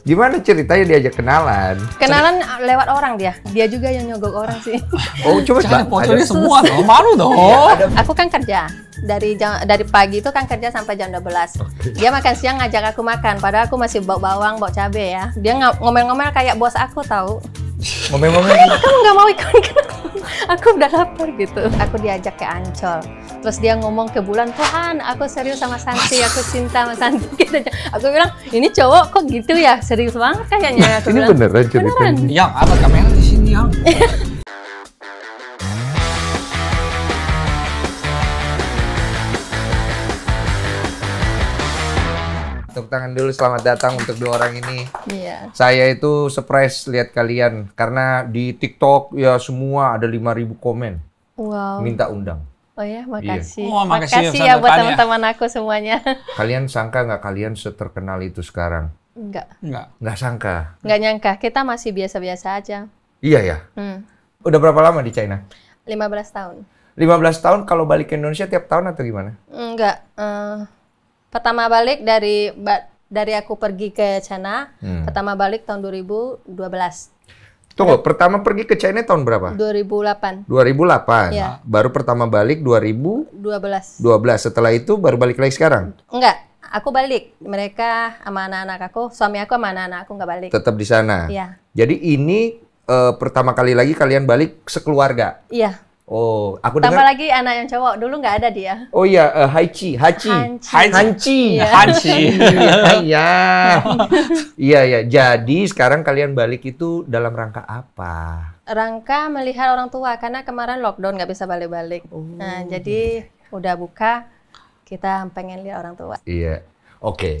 Gimana ceritanya diajak kenalan? Kenalan uh, lewat orang dia. Dia juga yang nyogok orang sih. Oh, coba coba fotonya semua dong. Malu dong. Iya, aku kan kerja. Dari jam, dari pagi itu kan kerja sampai jam 12. Okay. Dia makan siang ngajak aku makan padahal aku masih bawa bawang, bawa cabe ya. Dia ngomel-ngomel kayak bos aku tahu. Ngomel-ngomel. kamu nggak mau ikut aku udah lapar gitu. Aku diajak ke Ancol terus dia ngomong ke bulan Tuhan aku serius sama Santi aku cinta sama Santi gitu. aku bilang ini cowok kok gitu ya serius banget kayaknya aku ini bilang, beneran beneran ya apa kamera di sini ya Tuk tangan dulu, selamat datang untuk dua orang ini. Yeah. Saya itu surprise lihat kalian karena di TikTok ya semua ada 5000 komen. Wow. Minta undang. Oh ya, iya. makasih. Iya. Oh, makasih, makasih ya buat teman-teman aku semuanya. Kalian sangka nggak kalian seterkenal itu sekarang? Enggak. Enggak. Enggak sangka. Enggak nyangka. Kita masih biasa-biasa aja. Iya ya? Hmm. Udah berapa lama di China? 15 tahun. 15 tahun kalau balik ke Indonesia tiap tahun atau gimana? Enggak. Uh, eh, pertama balik dari dari aku pergi ke China, hmm. pertama balik tahun 2012. Tunggu, pertama pergi ke China tahun berapa? 2008. 2008. Ya. Baru pertama balik 2012. 12. Setelah itu baru balik lagi sekarang? Enggak, aku balik. Mereka sama anak-anak aku, suami aku sama anak-anak aku nggak balik. Tetap di sana. Iya. Jadi ini uh, pertama kali lagi kalian balik sekeluarga. Iya. Oh, aku Tambah lagi anak yang cowok dulu nggak ada dia. Oh iya, uh, Haichi, Hachi, Hanchi, Hanchi. Hanci. Iya. Iya. iya, iya, iya. Jadi sekarang kalian balik itu dalam rangka apa? Rangka melihat orang tua karena kemarin lockdown nggak bisa balik-balik. Oh. Nah, jadi udah buka, kita pengen lihat orang tua. Iya, oke. Okay.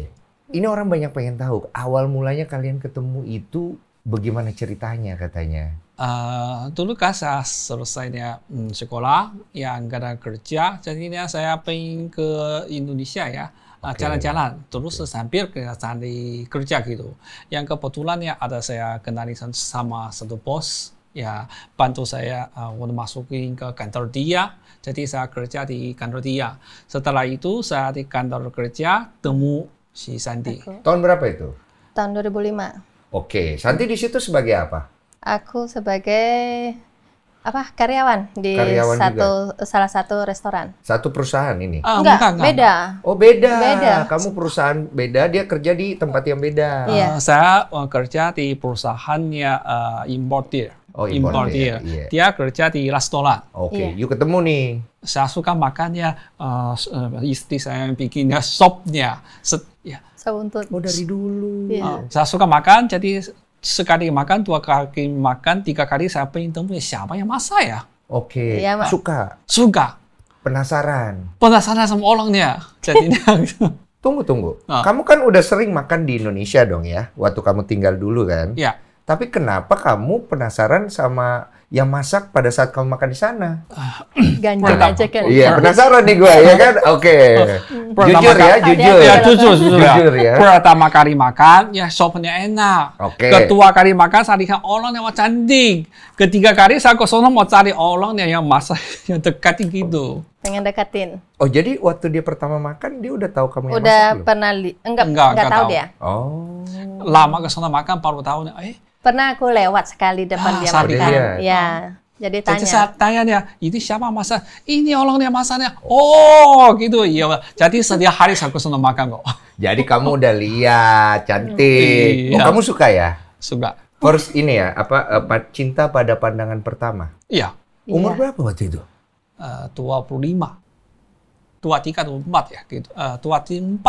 Ini orang banyak pengen tahu awal mulanya kalian ketemu itu bagaimana ceritanya katanya. Uh, dulu kan saya selesai dia, hmm, sekolah, ya ada kerja, jadinya saya pengen ke Indonesia ya ah, jalan-jalan okay. terus okay. sambil cari kerja gitu. Yang kebetulan ya ada saya kenali sama satu bos ya bantu saya uh, untuk masukin ke kantor dia. Jadi saya kerja di kantor dia. Setelah itu saya di kantor kerja temu si Santi. Okay. Tahun berapa itu? Tahun 2005. Oke, okay. Santi di situ sebagai apa? Aku sebagai apa karyawan di karyawan satu juga. salah satu restoran. Satu perusahaan ini. Oh, enggak, enggak, enggak, beda. Oh, beda. Beda. Kamu perusahaan beda, dia kerja di tempat yang beda. Iya. Uh, saya uh, kerja di perusahaannya uh, importir. Oh, importir. Iya. Dia kerja di restoran. Oke, okay. Iya. yuk ketemu nih. Saya suka makannya uh, istri saya yang bikinnya sopnya. Set, ya. Saya untuk. Oh, dari dulu. Yeah. Iya. Uh, saya suka makan jadi sekali makan, dua kali makan, tiga kali saya pengen temui siapa yang masak ya. Oke, okay. ya, suka. Suka. Penasaran. Penasaran sama orangnya. Jadi tunggu tunggu. Uh. Kamu kan udah sering makan di Indonesia dong ya, waktu kamu tinggal dulu kan. Iya. Tapi kenapa kamu penasaran sama yang masak pada saat kamu makan di sana. Ganjil aja kan. Iya, penasaran nih gue ya kan. Oke. Okay. Ya, ya, jujur ya, jujur. Ya, jujur, jujur. jujur ya. Pertama kali makan, ya sopnya enak. Oke. Okay. Ketua kali makan, lihat orang yang cantik. Ketiga kali saya ke sana mau cari orang yang masak yang dekatin gitu. Pengen deketin. Oh, jadi waktu dia pertama makan dia udah tahu kamu yang udah masak Udah pernah li- enggak, enggak, enggak, enggak tahu, tahu dia. Oh. Lama ke sana makan baru tahu eh Pernah aku lewat sekali depan ah, dia makan. Dia. Ya. Jadi tanya. Jadi saya tanya ini siapa masa? Ini orangnya masaknya. Oh, gitu. Iya. Jadi setiap hari aku senang makan kok. Jadi kamu udah lihat cantik. Iya. Oh, kamu suka ya? Suka. First ini ya, apa eh, cinta pada pandangan pertama? Iya. Umur iya. berapa waktu itu? Uh, 25. 23, 24 ya gitu. Uh, 24,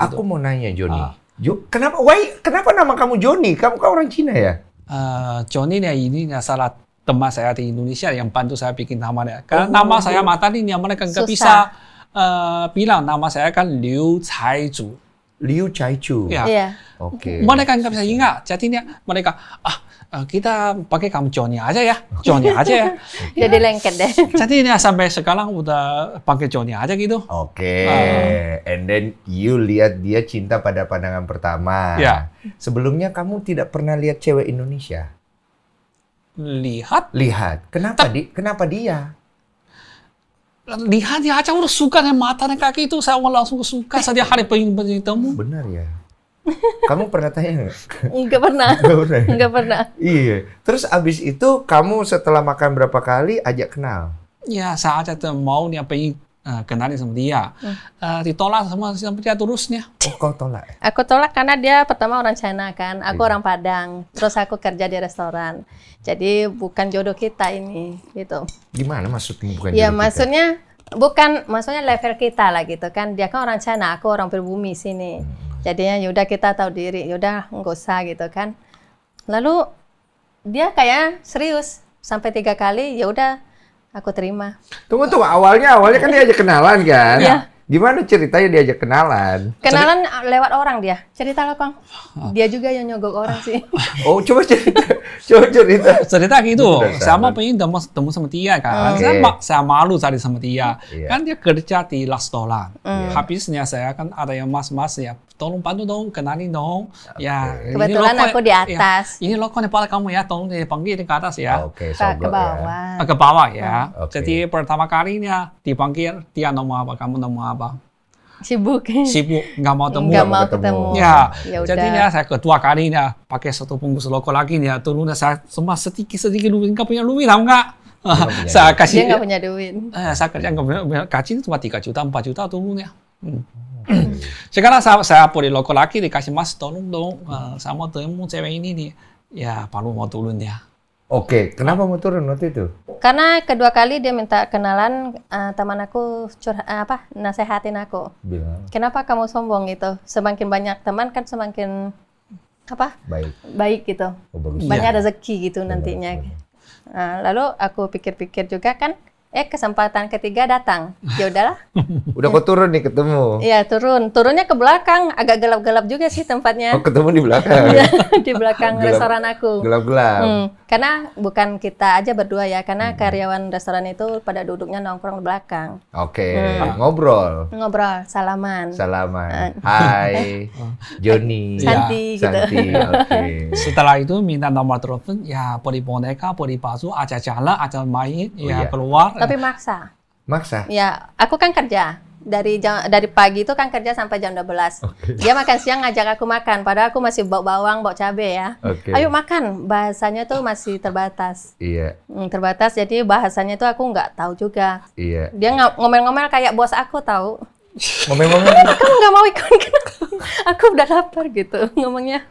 25 gitu. Aku mau nanya Joni. Uh, Jo kenapa why kenapa nama kamu Joni? Kamu kan orang Cina ya? Uh, Joni ya ini salah teman saya di Indonesia yang bantu saya bikin ya. Karena oh, nama saya mata ini yang mereka nggak bisa uh, bilang nama saya kan Liu Caizu. Liu Chaichu. Ya. ya. Oke. Okay. Mereka nggak bisa ingat. Jadinya mereka ah eh, kita pakai kamu Johnny aja ya, Johnny aja ya. Jadi lengket deh. Jadi ini sampai sekarang udah pakai Johnny aja gitu. Oke. Okay. Uh. And then you lihat dia cinta pada pandangan pertama. Ya. Sebelumnya kamu tidak pernah lihat cewek Indonesia. Lihat. Lihat. Kenapa Ta di? Kenapa dia? lihat ya aja udah suka dengan dan kaki itu saya langsung suka saja hari pengen beritamu benar ya kamu pernah tanya nggak? Nggak pernah. Nggak pernah. Ya? Nggak pernah. Iya. Terus abis itu kamu setelah makan berapa kali ajak kenal? Ya saya aja mau nih apa Uh, kenalin sama dia. Hmm. Uh, ditolak sama sama dia terusnya. Oh, kau tolak? Aku tolak karena dia pertama orang China kan, aku yeah. orang Padang, terus aku kerja di restoran. Jadi bukan jodoh kita ini, gitu. Gimana maksudnya bukan? Ya maksudnya kita? bukan, maksudnya level kita lah gitu kan. Dia kan orang China, aku orang pribumi sini. Hmm. Jadinya yaudah kita tahu diri, yaudah nggak usah gitu kan. Lalu dia kayak serius sampai tiga kali, ya aku terima. Tunggu tuh awalnya awalnya kan diajak kenalan kan? Iya. Gimana ceritanya diajak kenalan? Kenalan eh, lewat orang dia. Cerita Kang. Dia juga yang nyogok orang sih. Oh, coba cerita. coba cerita. Cerita gitu. Sama pengen temu, temu sama Tia kan. Okay. Ah. sama saya malu cari sama Tia. Yeah. Kan dia kerja di restoran. Hmm. Yeah. Habisnya saya kan ada yang mas-mas ya tolong bantu dong, kenalin dong. Okay. Ya, kebetulan ini loko, aku di ya, atas. Ya, ini logo nepal kamu ya, tolong dipanggil ke atas ya. Oke, okay, so ya. ah, ke bawah. Ya. Ke bawah ya. Okay. Jadi pertama kalinya dipanggil, dia nomor apa, kamu nomor apa. Sibuk. Sibuk, nggak mau temu. Nggak mau ketemu. Ya, jadi ya jadinya saya kedua ini pakai satu bungkus loko lagi ya. Turunnya saya semua sedikit-sedikit luwin, nggak punya luwin, tau nggak? saya kasih. Dia nggak punya duit. Eh, saya kerja nggak punya, gaji cuma tiga juta, empat juta turunnya. Hmm. sekarang saya, saya boleh loko laki dikasih mas tolong dong uh, eh, sama temu cewek ini nih. Ya baru mau turun ya. Oke, kenapa mau turun waktu itu? Karena kedua kali dia minta kenalan uh, teman aku curhat uh, eh, apa nasehatin aku. Bilang. Kenapa kamu sombong gitu? Semakin banyak teman kan semakin apa? Baik. Baik gitu. Oh, Banyak ya. rezeki gitu nantinya. Nah, lalu aku pikir-pikir juga kan Eh kesempatan ketiga datang. Ya udahlah. Udah kok turun nih ketemu. Iya turun. Turunnya ke belakang. Agak gelap-gelap juga sih tempatnya. Oh ketemu di belakang. Iya, di belakang gelap, restoran aku. Gelap-gelap. Hmm. Karena bukan kita aja berdua ya. Karena hmm. karyawan restoran itu pada duduknya nongkrong di belakang. Oke. Okay. Hmm. Ngobrol. Ngobrol. Salaman. Salaman. Hmm. Hai. Joni. Santi ya. gitu. Santi. Okay. Setelah itu minta nomor telepon. Ya poli boneka, poli palsu, aja acah aja main. Ya, oh, ya iya. keluar tapi maksa. Maksa? Ya, aku kan kerja dari jam, dari pagi itu kan kerja sampai jam 12. Okay. Dia makan siang ngajak aku makan, padahal aku masih bawa bawang, bawa cabe ya. Okay. Ayo makan. Bahasanya tuh masih terbatas. Iya. Hmm, terbatas jadi bahasanya tuh aku nggak tahu juga. Iya. Dia ngomel-ngomel kayak bos aku tahu. Ngomel-ngomel. kamu nggak mau ikut aku udah lapar gitu ngomongnya.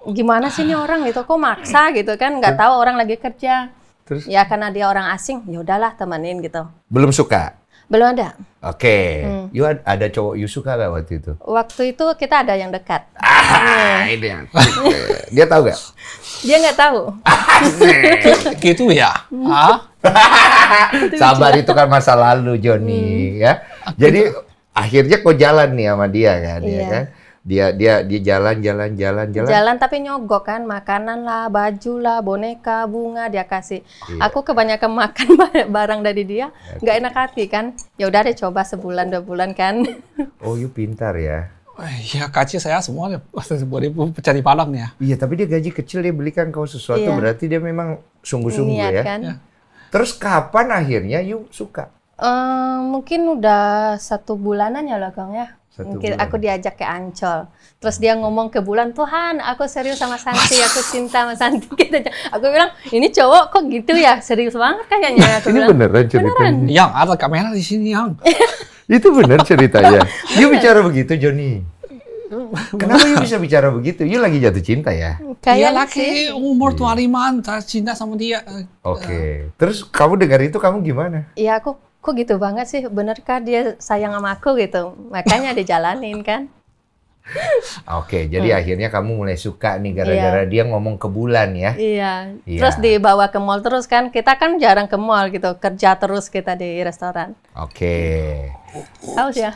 Gimana sih ini orang gitu, kok maksa gitu kan nggak tahu orang lagi kerja. Terus? Ya karena dia orang asing, ya udahlah temenin gitu. Belum suka? Belum ada. Oke. Okay. Hmm. You ada, ada cowok you suka gak waktu itu? Waktu itu kita ada yang dekat. Ah, hmm. ini yang. dia tahu gak? Dia nggak tahu. gitu ya? Sabar itu kan masa lalu, Joni. Hmm. Ya. Jadi akhirnya kok jalan nih sama dia kan, ya iya. ya kan? dia dia dia jalan jalan jalan jalan jalan tapi nyogok kan makanan lah baju lah boneka bunga dia kasih iya. aku kebanyakan makan barang dari dia nggak enak hati kan ya udah deh coba sebulan dua bulan kan oh you pintar ya Ya kaca saya semua buat ibu cari palang ya. Iya tapi dia gaji kecil dia belikan kau sesuatu iya. berarti dia memang sungguh-sungguh ya. Kan? Iya. Terus kapan akhirnya you suka? Um, mungkin udah satu bulanan ya lah Kang ya Mungkin aku diajak ke Ancol. Terus dia ngomong ke bulan, "Tuhan, aku serius sama Santi, aku cinta sama Santi." Gitu. aku bilang, "Ini cowok kok gitu ya? Serius banget kayaknya." ini bilang, beneran ceritanya. Yang ada kamera di sini, Yang. Itu bener ceritanya. Yuk bicara begitu, Joni. Kenapa you bisa bicara begitu? You lagi jatuh cinta ya? Kayak iya, laki sih. umur tua iya. lima, cinta sama dia. Eh, Oke. Okay. Eh. Terus kamu dengar itu kamu gimana? Iya, aku kok gitu banget sih benerkah dia sayang sama aku gitu makanya dijalanin kan Oke, hmm. jadi hmm. akhirnya kamu mulai suka nih iya. gara-gara yeah. dia ngomong ke bulan ya. Iya. iya. Terus dibawa ke mall terus kan. Kita kan jarang ke mall gitu. Kerja terus kita di restoran. Oke. Okay. Haus ya.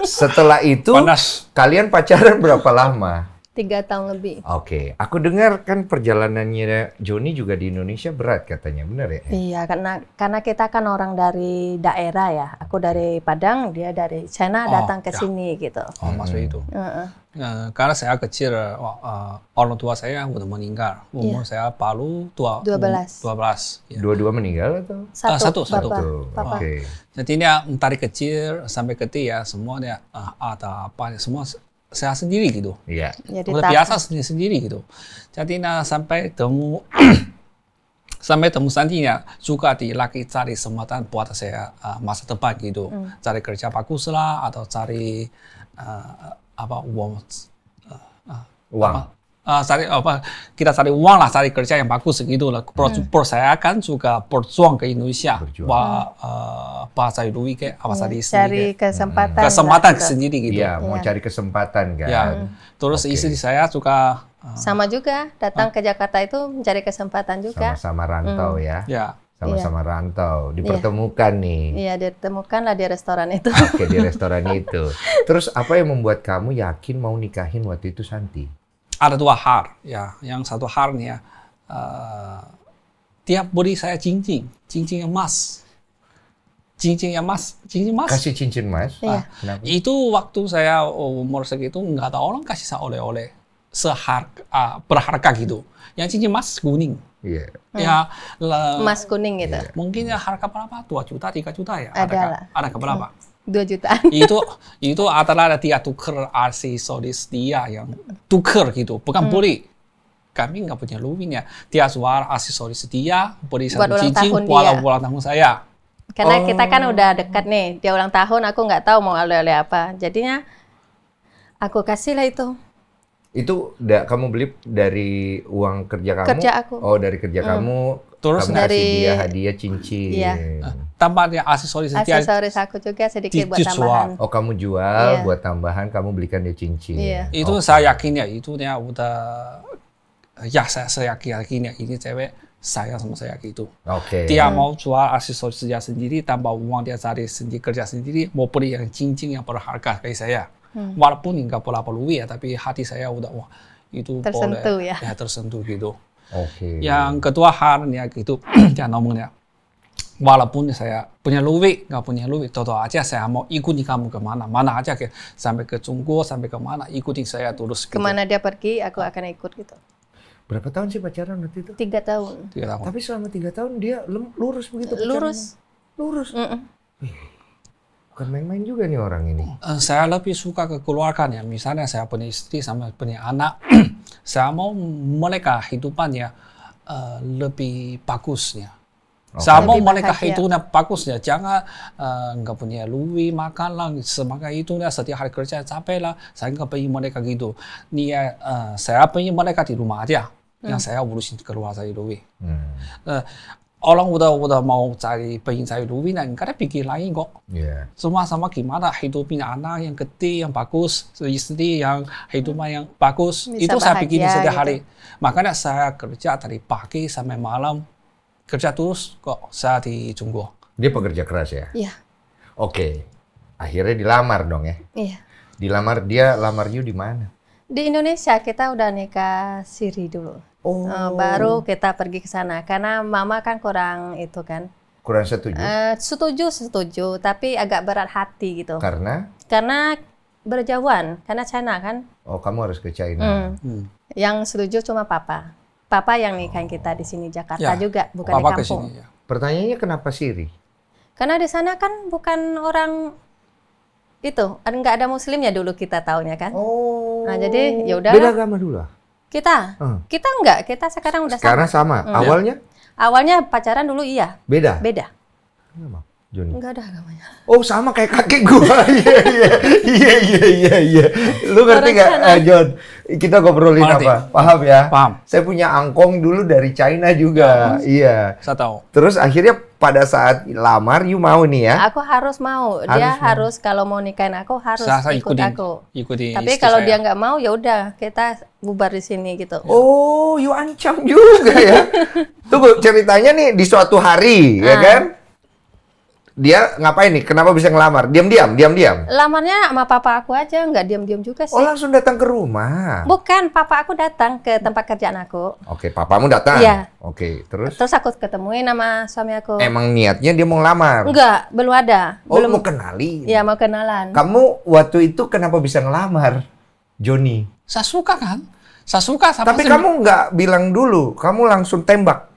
Setelah itu Panas. kalian pacaran berapa lama? Tiga tahun lebih. Oke, okay. aku dengar kan perjalanannya Joni juga di Indonesia berat katanya, benar ya? Iya, karena karena kita kan orang dari daerah ya. Aku dari Padang, dia dari China oh, datang ke ya. sini gitu. Oh, hmm. maksud itu. Uh-uh. Uh, karena saya kecil, uh, orang tua saya udah meninggal. Umur yeah. saya baru tua. Um, dua belas. Dua belas. Ya. Dua-dua meninggal atau? Satu, uh, eh, ah, satu. satu. Oke. Okay. Jadi ya dari kecil sampai ketiga ya semuanya uh, ah, atau apa semua saya sendiri gitu. Iya. Yeah. Udah biasa sendiri sendiri gitu. Jadi nah sampai temu sampai temu Santinya juga di lagi cari kesempatan buat saya uh, masa depan gitu. Mm. Cari kerja bagus lah atau cari uh, apa uang uh, uh, uang. Apa? uh, ah, cari apa kita cari uang lah cari kerja yang bagus segitu lah hmm. kan juga berjuang ke Indonesia berjuang. Bah, uh, bahasa Indonesia apa tadi hmm. cari kesempatan hmm. kesempatan lah, sendiri gitu ya mau ya. cari kesempatan kan ya. Hmm. terus okay. istri saya suka uh, sama juga datang uh, ke Jakarta itu mencari kesempatan juga sama-sama rantau hmm. ya, ya sama-sama iya. rantau iya. dipertemukan iya. nih. Iya, ditemukan lah di restoran itu. Oke, di restoran itu. Terus apa yang membuat kamu yakin mau nikahin waktu itu Santi? ada dua har ya yang satu harnya uh, tiap beri saya cincin cincin emas cincin emas cincin emas kasih cincin emas iya. ah, iya. itu waktu saya umur segitu nggak tahu orang kasih saya oleh-oleh sehar uh, ah, berharga gitu yang cincin emas kuning yeah. ya hmm. emas kuning gitu yeah. mungkin ya harga berapa 2 juta 3 juta ya ada ada, ada keberapa hmm dua jutaan. itu itu adalah dia ya, tuker RC solis dia yang tuker gitu, bukan hmm. beli. Kami nggak punya luminya. Dia suara RC solis dia, beli satu cincin buat ulang tahun saya. Karena oh. kita kan udah dekat nih, dia ulang tahun, aku nggak tahu mau oleh-oleh apa. Jadinya aku kasih lah itu itu da, kamu beli dari uang kerja kamu? Kerja aku. Oh, dari kerja hmm. kamu. Terus kamu dari kasih dia hadiah cincin. Iya. Tambahnya aksesoris Aksesoris aku juga sedikit buat tambahan. Oh, kamu jual yeah. buat tambahan, kamu belikan dia cincin. Iya. Yeah. Itu saya yakin ya, itu ya udah ya saya, saya yakin yakin ya ini cewek saya sama saya gitu. Oke. Okay. Dia mau jual aksesoris dia sendiri, tambah uang dia cari sendiri kerja sendiri, mau beli yang cincin yang berharga kayak saya. Hmm. Walaupun nggak pola peluwi ya, tapi hati saya udah wah itu tersentuh boleh, ya. ya tersentuh gitu. Okay. Yang kedua ya gitu, ya ngomongnya. Walaupun saya punya luwi, nggak punya luwi, toto aja saya mau ikuti kamu kemana, mana aja ke sampai ke Cunggu, sampai kemana, ikuti saya terus. Gitu. Kemana dia pergi, aku akan ikut gitu. Berapa tahun sih pacaran waktu itu? Tiga tahun. Tiga tahun. Tapi selama tiga tahun dia lurus begitu. Lurus. Pacarnya. Lurus. Mm -mm. Bukan main-main juga nih orang ini. Uh, saya lebih suka ke ya. Misalnya saya punya istri sama punya anak, saya mau mereka hidupannya uh, lebih bagusnya. Okay. Saya mau mereka hidupnya bagusnya. Jangan uh, nggak punya luwi makan lah, semakan itu setiap hari kerja capek lah. Saya nggak pengen mereka gitu. Nih, uh, saya pengen mereka di rumah aja. Hmm. Yang saya urusin keluarga itu. Hmm. Uh, orang udah-udah mau cari cari duit dan karena pikir lain kok. Yeah. Semua sama gimana hidupin anak yang gede, yang bagus, istri yang hidupnya yang bagus. Bisa itu bahagia, saya bikin setiap hari. Gitu. Makanya saya kerja dari pagi sampai malam, kerja terus kok saya di Jungguo. Dia pekerja keras ya? Iya. Yeah. Oke, okay. akhirnya dilamar dong ya? Iya. Yeah. Dilamar dia, lamarnya di mana? Di Indonesia kita udah nikah siri dulu. Eh, oh. Uh, baru kita pergi ke sana karena mama kan kurang itu kan. Kurang setuju. Uh, setuju setuju tapi agak berat hati gitu. Karena? Karena berjauhan karena China kan. Oh kamu harus ke China. Hmm. Hmm. Yang setuju cuma papa. Papa yang nikahin kita di sini Jakarta ya. juga bukan papa di kampung. Kesini, ya. Pertanyaannya kenapa Siri? Karena di sana kan bukan orang itu nggak ada muslimnya dulu kita tahunya kan. Oh. Nah jadi ya udah. Beda agama dulu kita, hmm. kita enggak. Kita sekarang udah sekarang sama. Sekarang sama. Hmm. Awalnya? Awalnya pacaran dulu iya. Beda. Beda. Hmm. Joni? Enggak ada agamanya. Oh sama kayak kakek gua. Iya, iya, iya iya iya iya Lu ngerti gak uh, John? Kita ngobrolin Ngerti. apa? Paham ya? Paham. Saya punya angkong dulu dari China juga. iya. Saya tahu. Terus akhirnya pada saat lamar, you mau nih ya? Aku harus mau. Harus dia mau. harus kalau mau nikahin aku harus saya, saya ikut aku. ikuti Tapi kalau saya. dia nggak mau ya udah kita bubar di sini gitu. Ya. Oh, you ancam juga ya? Tunggu ceritanya nih di suatu hari ya ah. ya kan? dia ngapain nih? Kenapa bisa ngelamar? Diam-diam, diam-diam. Lamarnya sama papa aku aja, nggak diam-diam juga sih. Oh, langsung datang ke rumah. Bukan, papa aku datang ke tempat kerjaan aku. Oke, papamu datang. Iya. Oke, terus? Terus aku ketemuin sama suami aku. Emang niatnya dia mau ngelamar? Enggak, belum ada. Oh, belum mau kenali. Iya, mau kenalan. Kamu waktu itu kenapa bisa ngelamar? Joni. Saya suka kan? Saya suka sama Tapi kamu nggak bilang dulu, kamu langsung tembak.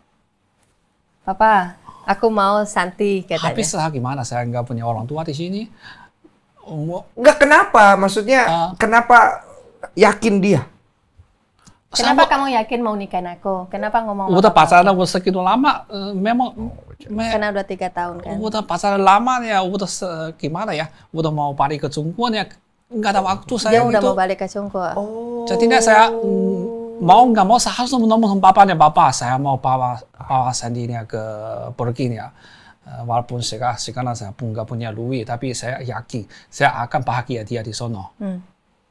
Papa, Aku mau Santi katanya. lah gimana saya nggak punya orang tua di sini. Nggak kenapa, maksudnya uh, kenapa yakin dia? Kenapa sama, kamu yakin mau nikahin aku? Kenapa ngomong? Udah pacaran udah segitu lama, uh, memang. Oh, me, Karena udah tiga tahun kan. Udah pacaran lama ya, udah se, gimana ya? Udah mau balik ke Cungkuan ya, nggak ada waktu saya. Dia gitu. udah mau balik ke Cungkuan. Oh. Jadi saya mm, mau nggak mau seharusnya menemukan bapaknya bapak saya mau bawa bawa sendiri ya, ke Burkini ya. Eh, walaupun saya sekarang saya pun nggak punya duit, tapi saya yakin saya akan bahagia dia di sono. Hmm.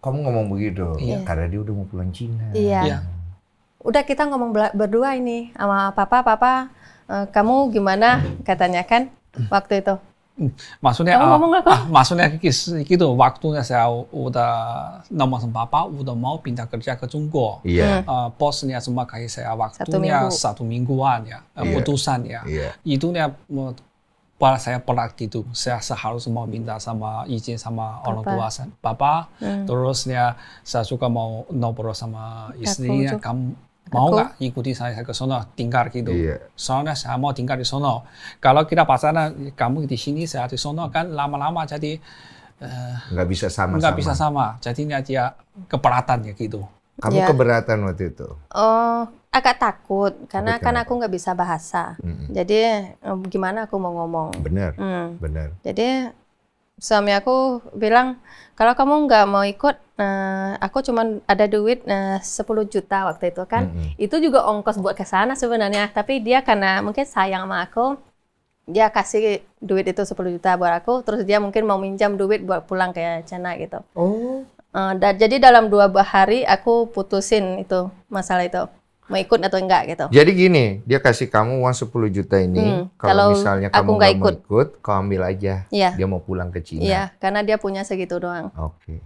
Kamu ngomong begitu, iya. karena dia udah mau pulang Cina. Iya. iya. Udah kita ngomong berdua ini sama papa, papa, eh, kamu gimana katanya kan waktu itu? maksudnya oh, uh, ngomong Uh, maksudnya gitu waktunya saya udah nomor sama papa udah mau pindah kerja ke Jungko. Yeah. Iya. Hmm. Uh, bosnya cuma kasih saya waktunya satu, mingguan ya yeah. Iya. putusan ya. Yeah. nih pada saya pelak gitu saya seharusnya mau minta sama izin sama papa. orang tua saya papa hmm. terusnya saya suka mau ngobrol sama istrinya kamu mau nggak ikuti saya ke sono tinggal gitu. Iya. Soalnya saya mau tinggal di sono. Kalau kita pasana kamu di sini saya di sono kan lama-lama jadi eh, nggak uh, bisa sama. Nggak bisa sama. Jadinya dia keberatan ya gitu. Kamu yeah. keberatan waktu itu? Oh, agak takut karena Betul. kan aku nggak bisa bahasa. Mm -mm. Jadi eh, gimana aku mau ngomong? Benar. Mm. Benar. Jadi suami aku bilang kalau kamu nggak mau ikut uh, aku cuma ada duit eh, uh, 10 juta waktu itu kan mm-hmm. itu juga ongkos buat ke sana sebenarnya tapi dia karena mungkin sayang sama aku dia kasih duit itu 10 juta buat aku terus dia mungkin mau minjam duit buat pulang ke China gitu oh uh, eh, da- jadi dalam dua hari aku putusin itu masalah itu mau ikut atau enggak gitu. Jadi gini, dia kasih kamu uang 10 juta ini. Hmm, kalau, kalau misalnya aku kamu mau ikut, kau ambil aja. Yeah. Dia mau pulang ke Cina. Iya, karena dia punya segitu doang. Oke. Okay.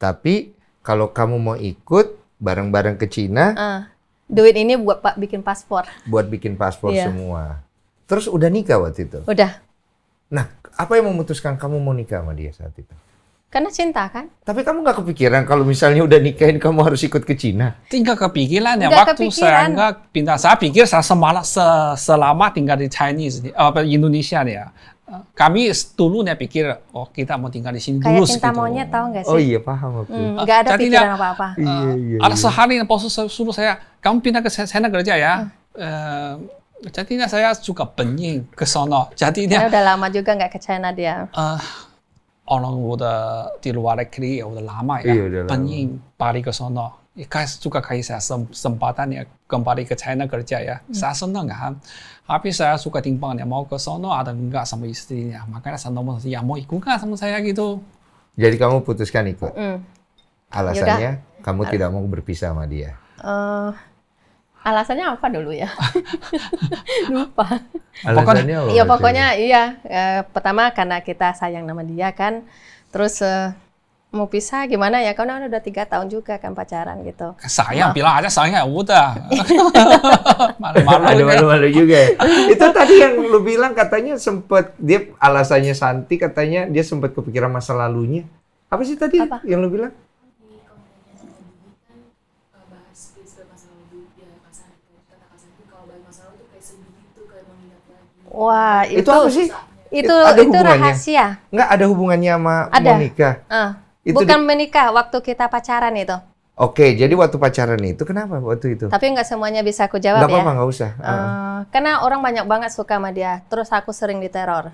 Tapi kalau kamu mau ikut bareng-bareng ke Cina, uh, duit ini buat Pak bikin paspor. Buat bikin paspor yeah. semua. Terus udah nikah waktu itu? Udah. Nah, apa yang memutuskan kamu mau nikah sama dia saat itu? Karena cinta kan? Tapi kamu gak kepikiran kalau misalnya udah nikahin kamu harus ikut ke Cina? Tinggal kepikiran ya. Waktu kepikiran. saya nggak pindah, saya pikir saya semalas se, selama tinggal di Chinese, apa uh, Indonesia nih ya. Kami dulu nih pikir, oh kita mau tinggal di sini Kayak dulu. cinta gitu. tahu nggak oh sih? Oh iya paham aku. Hmm, gak ada Jadi pikiran apa-apa. Uh, iya, iya, eh, iya, ada sehari sehari bos suruh saya, kamu pindah ke sana kerja ya. Hmm. Uh, jadinya saya suka pening ke sana. Jadi Saya udah lama juga nggak ke China dia. Uh, udah di luar negeri ya udah lama ya. Iya, balik ke sono. Guys juga kayak saya sempatannya kembali ke China kerja ya. Saya senang kan. tapi saya suka ya mau ke sono ada enggak sama istrinya. Makanya saya nomor ya mau ikut enggak sama saya gitu. Jadi kamu putuskan ikut. Mm. Alasannya Yaudah. kamu tidak mau berpisah sama dia. Uh, Alasannya apa dulu ya? Lupa. Alasannya apa? Iya pokoknya iya. E, pertama karena kita sayang nama dia kan. Terus e, mau pisah gimana ya? Karena udah tiga tahun juga kan pacaran gitu. Sayang, bilang nah. aja sayang ya udah. Malu-malu. ya. juga ya. Itu tadi yang lu bilang katanya sempet, dia alasannya Santi katanya dia sempet kepikiran masa lalunya. Apa sih tadi Apa? yang lu bilang? Wah, itu, itu apa sih? Itu ada itu rahasia. Enggak ada hubungannya sama ada. menikah. Uh, itu bukan menikah, waktu kita pacaran itu. Oke, jadi waktu pacaran itu kenapa waktu itu? Tapi nggak semuanya bisa aku jawab enggak ya. Enggak apa-apa, nggak usah. Uh, uh. Karena orang banyak banget suka sama dia. Terus aku sering diteror.